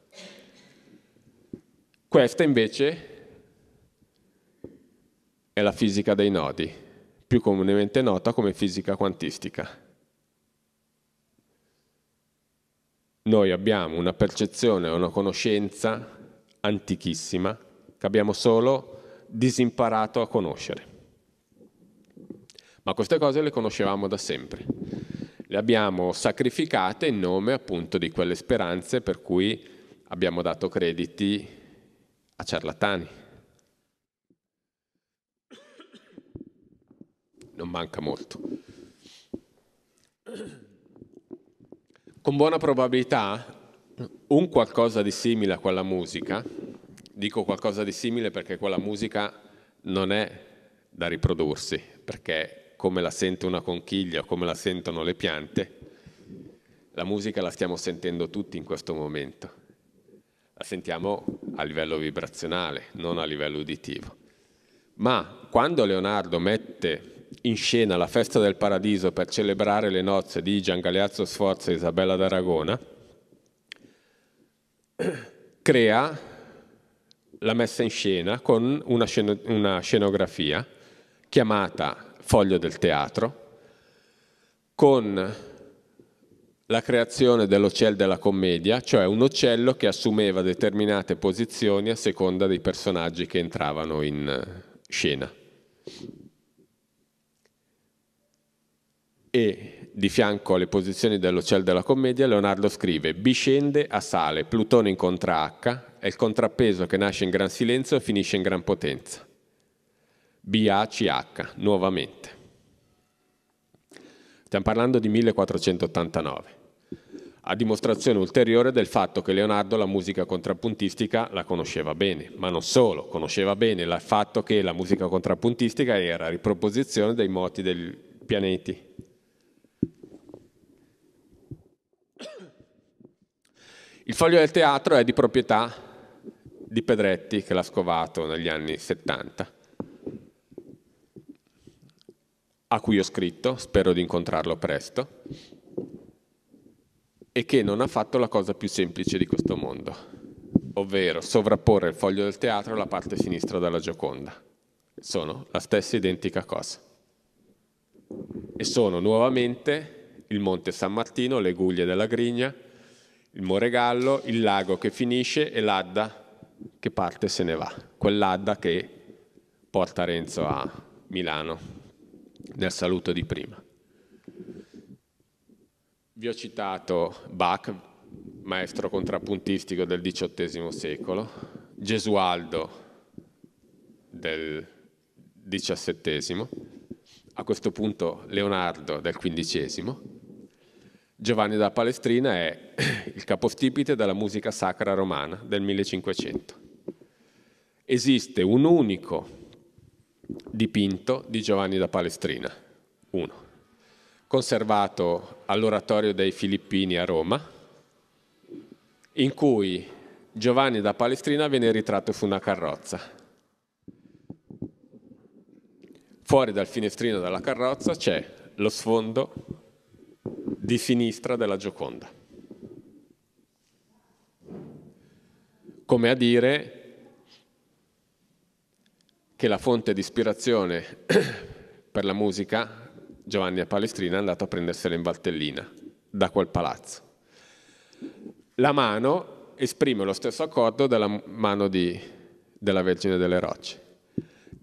Questa invece è la fisica dei nodi, più comunemente nota come fisica quantistica. Noi abbiamo una percezione, una conoscenza antichissima che abbiamo solo disimparato a conoscere. Ma queste cose le conoscevamo da sempre. Le abbiamo sacrificate in nome appunto di quelle speranze per cui abbiamo dato crediti a ciarlatani. non manca molto. Con buona probabilità un qualcosa di simile a quella musica, dico qualcosa di simile perché quella musica non è da riprodursi, perché come la sente una conchiglia o come la sentono le piante, la musica la stiamo sentendo tutti in questo momento. La sentiamo a livello vibrazionale, non a livello uditivo. Ma quando Leonardo mette in scena la festa del paradiso per celebrare le nozze di Gian Galeazzo Sforza e Isabella d'Aragona, crea la messa in scena con una, scen- una scenografia chiamata Foglio del Teatro, con la creazione dell'ocel della commedia, cioè un uccello che assumeva determinate posizioni a seconda dei personaggi che entravano in scena. e di fianco alle posizioni dello dell'Oceano della Commedia Leonardo scrive Biscende a sale, Plutone incontra H, è il contrappeso che nasce in gran silenzio e finisce in gran potenza. B A C H, nuovamente. Stiamo parlando di 1489 a dimostrazione ulteriore del fatto che Leonardo la musica contrappuntistica la conosceva bene, ma non solo, conosceva bene il fatto che la musica contrappuntistica era riproposizione dei moti dei pianeti Il foglio del teatro è di proprietà di Pedretti che l'ha scovato negli anni 70, a cui ho scritto, spero di incontrarlo presto, e che non ha fatto la cosa più semplice di questo mondo, ovvero sovrapporre il foglio del teatro alla parte sinistra della Gioconda. Sono la stessa identica cosa. E sono nuovamente il Monte San Martino, le guglie della Grigna, il Moregallo, il lago che finisce e l'Adda che parte e se ne va. Quell'Adda che porta Renzo a Milano nel saluto di prima. Vi ho citato Bach, maestro contrappuntistico del XVIII secolo, Gesualdo del XVII, a questo punto Leonardo del XV, Giovanni da Palestrina è il capostipite della musica sacra romana del 1500. Esiste un unico dipinto di Giovanni da Palestrina, uno, conservato all'oratorio dei Filippini a Roma, in cui Giovanni da Palestrina viene ritratto su una carrozza. Fuori dal finestrino della carrozza c'è lo sfondo di sinistra della Gioconda. Come a dire che la fonte di ispirazione per la musica Giovanni a Palestrina è andato a prendersela in Valtellina, da quel palazzo. La mano esprime lo stesso accordo della mano di, della Vergine delle Rocce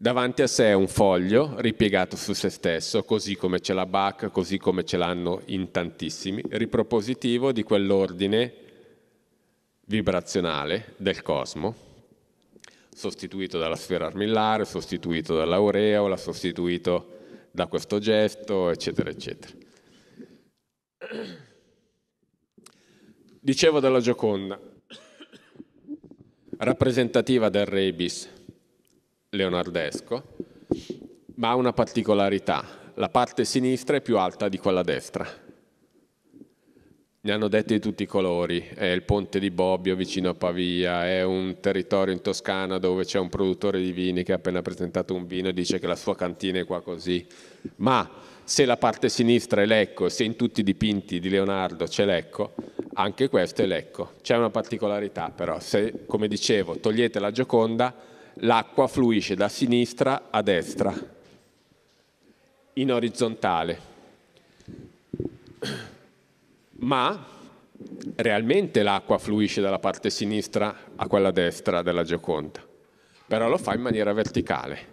davanti a sé un foglio ripiegato su se stesso, così come ce l'ha Bach, così come ce l'hanno in tantissimi, ripropositivo di quell'ordine vibrazionale del cosmo, sostituito dalla sfera armillare, sostituito dall'aureola, sostituito da questo gesto, eccetera, eccetera. Dicevo della Gioconda, rappresentativa del Rebis, leonardesco, ma ha una particolarità, la parte sinistra è più alta di quella destra. Ne hanno detti di tutti i colori, è il ponte di Bobbio vicino a Pavia, è un territorio in Toscana dove c'è un produttore di vini che ha appena presentato un vino e dice che la sua cantina è qua così. Ma se la parte sinistra è l'ecco, se in tutti i dipinti di Leonardo c'è l'ecco, anche questo è l'ecco. C'è una particolarità però, se come dicevo togliete la Gioconda l'acqua fluisce da sinistra a destra, in orizzontale. Ma realmente l'acqua fluisce dalla parte sinistra a quella destra della Gioconda, però lo fa in maniera verticale.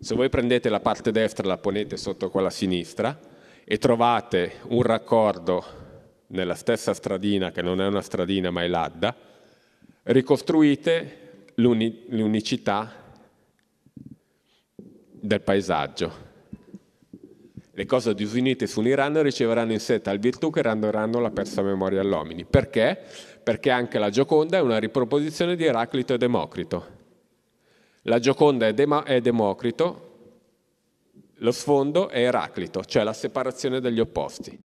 Se voi prendete la parte destra e la ponete sotto quella sinistra e trovate un raccordo nella stessa stradina, che non è una stradina ma è l'Adda, ricostruite l'uni, l'unicità del paesaggio. Le cose disunite s'uniranno e riceveranno in sé tal virtù che renderanno la persa memoria all'omini. Perché? Perché anche la Gioconda è una riproposizione di Eraclito e Democrito. La Gioconda è, Demo- è Democrito, lo sfondo è Eraclito, cioè la separazione degli opposti.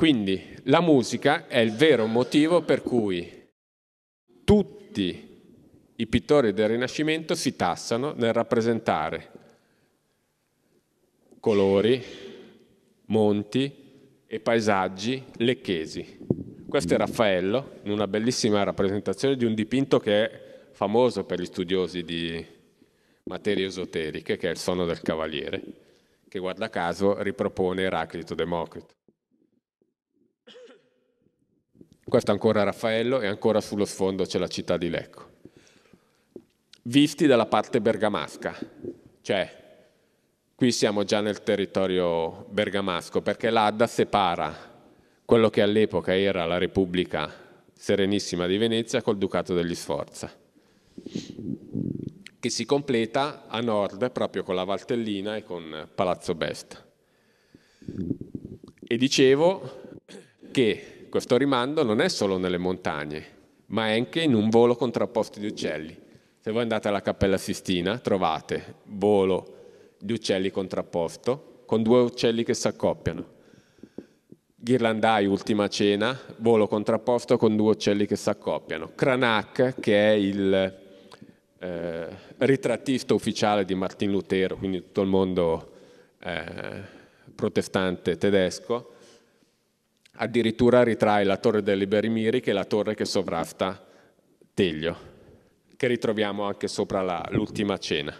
Quindi la musica è il vero motivo per cui tutti i pittori del Rinascimento si tassano nel rappresentare colori, monti e paesaggi lecchesi. Questo è Raffaello, in una bellissima rappresentazione di un dipinto che è famoso per gli studiosi di materie esoteriche, che è il sonno del cavaliere, che guarda caso ripropone Eraclito Democrito. Questo ancora Raffaello e ancora sullo sfondo c'è la città di Lecco. Visti dalla parte bergamasca, cioè qui siamo già nel territorio bergamasco perché l'Adda separa quello che all'epoca era la Repubblica Serenissima di Venezia col Ducato degli Sforza che si completa a nord proprio con la Valtellina e con Palazzo Best. E dicevo che questo rimando non è solo nelle montagne, ma è anche in un volo contrapposto di uccelli. Se voi andate alla Cappella Sistina trovate volo di uccelli contrapposto con due uccelli che si accoppiano. Ghirlandai, ultima cena, volo contrapposto con due uccelli che si accoppiano. Cranach, che è il eh, ritrattista ufficiale di Martin Lutero, quindi tutto il mondo eh, protestante tedesco, addirittura ritrae la torre delle Berimiri che è la torre che sovrasta Teglio, che ritroviamo anche sopra l'ultima cena.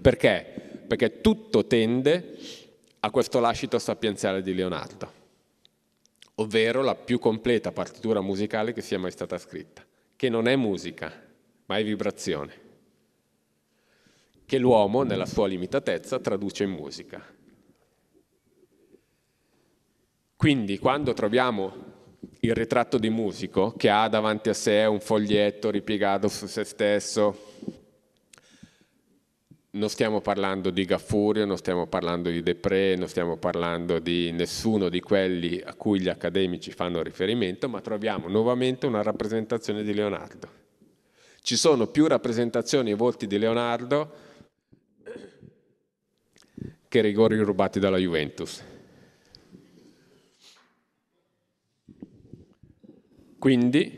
Perché? Perché tutto tende a questo lascito sapienziale di Leonardo, ovvero la più completa partitura musicale che sia mai stata scritta, che non è musica, ma è vibrazione, che l'uomo nella sua limitatezza traduce in musica quindi quando troviamo il ritratto di musico che ha davanti a sé un foglietto ripiegato su se stesso, non stiamo parlando di Gaffurio, non stiamo parlando di Depré, non stiamo parlando di nessuno di quelli a cui gli accademici fanno riferimento, ma troviamo nuovamente una rappresentazione di Leonardo. Ci sono più rappresentazioni e volti di Leonardo che rigori rubati dalla Juventus. Quindi,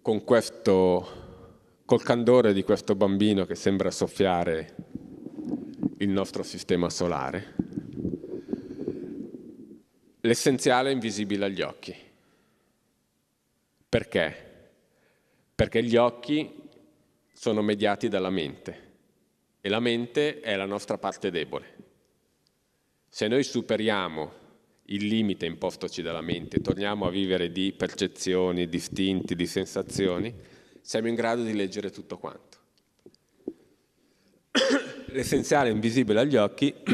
con questo, col candore di questo bambino che sembra soffiare il nostro sistema solare, l'essenziale è invisibile agli occhi. Perché? Perché gli occhi sono mediati dalla mente e la mente è la nostra parte debole. Se noi superiamo il limite impostoci dalla mente, torniamo a vivere di percezioni, di istinti, di sensazioni, siamo in grado di leggere tutto quanto. L'essenziale invisibile agli occhi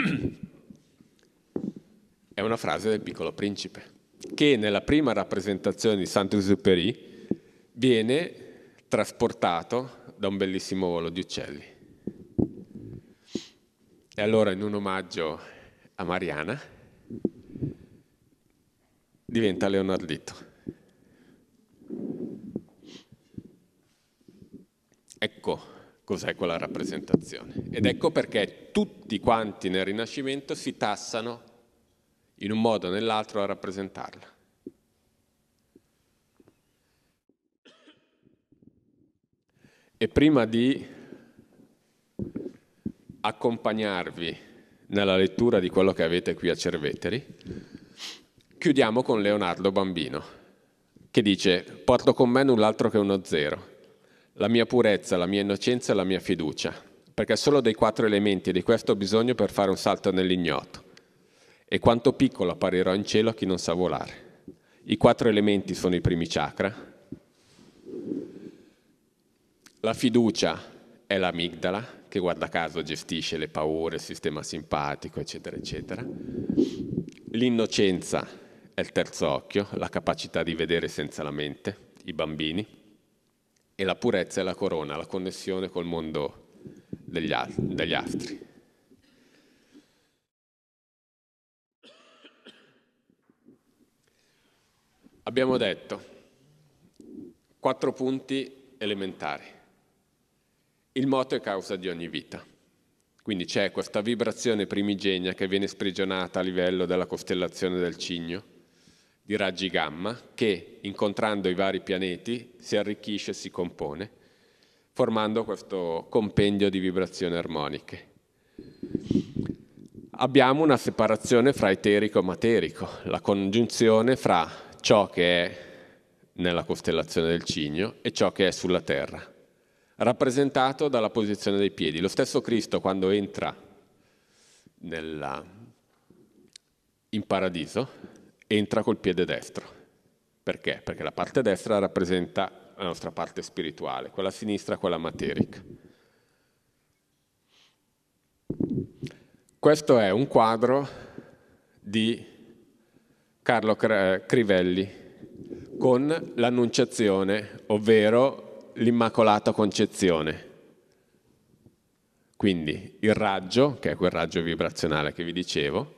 è una frase del piccolo principe, che nella prima rappresentazione di saint Sant'Esupery viene trasportato da un bellissimo volo di uccelli. E allora in un omaggio a Mariana, diventa Leonardito. Ecco cos'è quella rappresentazione. Ed ecco perché tutti quanti nel Rinascimento si tassano in un modo o nell'altro a rappresentarla. E prima di accompagnarvi nella lettura di quello che avete qui a Cerveteri, Chiudiamo con Leonardo Bambino, che dice «Porto con me null'altro che uno zero, la mia purezza, la mia innocenza e la mia fiducia, perché solo dei quattro elementi di questo ho bisogno per fare un salto nell'ignoto. E quanto piccolo apparirò in cielo a chi non sa volare». I quattro elementi sono i primi chakra, la fiducia è l'amigdala che guarda caso gestisce le paure, il sistema simpatico, eccetera, eccetera. L'innocenza è il terzo occhio, la capacità di vedere senza la mente, i bambini, e la purezza è la corona, la connessione col mondo degli, al- degli altri. Abbiamo detto quattro punti elementari. Il moto è causa di ogni vita. Quindi c'è questa vibrazione primigenia che viene sprigionata a livello della costellazione del cigno di raggi gamma che, incontrando i vari pianeti, si arricchisce e si compone, formando questo compendio di vibrazioni armoniche. Abbiamo una separazione fra eterico e materico, la congiunzione fra ciò che è nella costellazione del Cigno e ciò che è sulla Terra, rappresentato dalla posizione dei piedi. Lo stesso Cristo quando entra nella, in paradiso entra col piede destro. Perché? Perché la parte destra rappresenta la nostra parte spirituale, quella sinistra quella materica. Questo è un quadro di Carlo Crivelli con l'Annunciazione, ovvero l'Immacolata Concezione. Quindi il raggio, che è quel raggio vibrazionale che vi dicevo,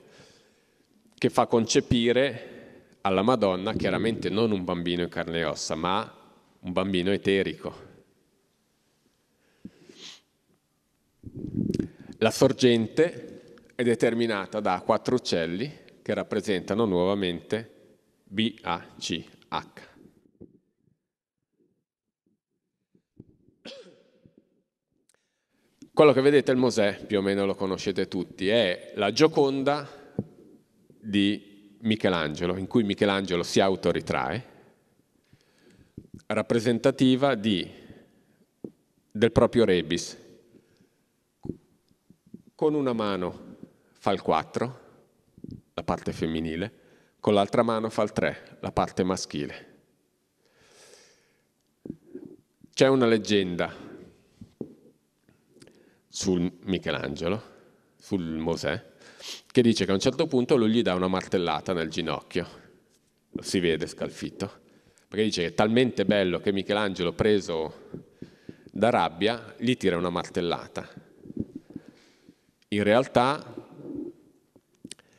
che fa concepire alla Madonna chiaramente non un bambino in carne e ossa, ma un bambino eterico. La sorgente è determinata da quattro uccelli che rappresentano nuovamente B, A, C, H. Quello che vedete il Mosè, più o meno lo conoscete tutti, è la Gioconda di Michelangelo, in cui Michelangelo si autoritrae, rappresentativa di, del proprio rebis. Con una mano fa il 4, la parte femminile, con l'altra mano fa il 3, la parte maschile. C'è una leggenda su Michelangelo, sul Mosè, che dice che a un certo punto lui gli dà una martellata nel ginocchio, lo si vede scalfito, perché dice che è talmente bello che Michelangelo, preso da rabbia, gli tira una martellata. In realtà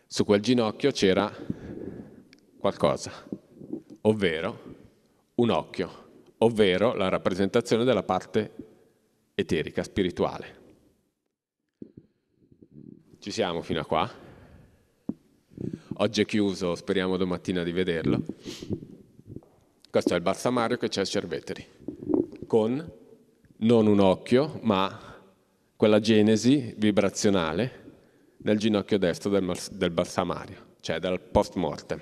su quel ginocchio c'era qualcosa, ovvero un occhio, ovvero la rappresentazione della parte eterica, spirituale. Ci siamo fino a qua. Oggi è chiuso, speriamo domattina di vederlo. Questo è il balsamario che c'è a Cerveteri, con non un occhio, ma quella genesi vibrazionale nel ginocchio destro del, del balsamario, cioè dal post mortem.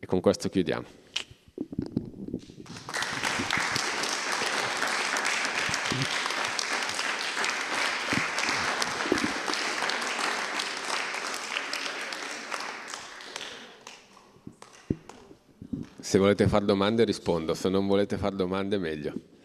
E con questo chiudiamo. Se volete fare domande rispondo, se non volete fare domande meglio.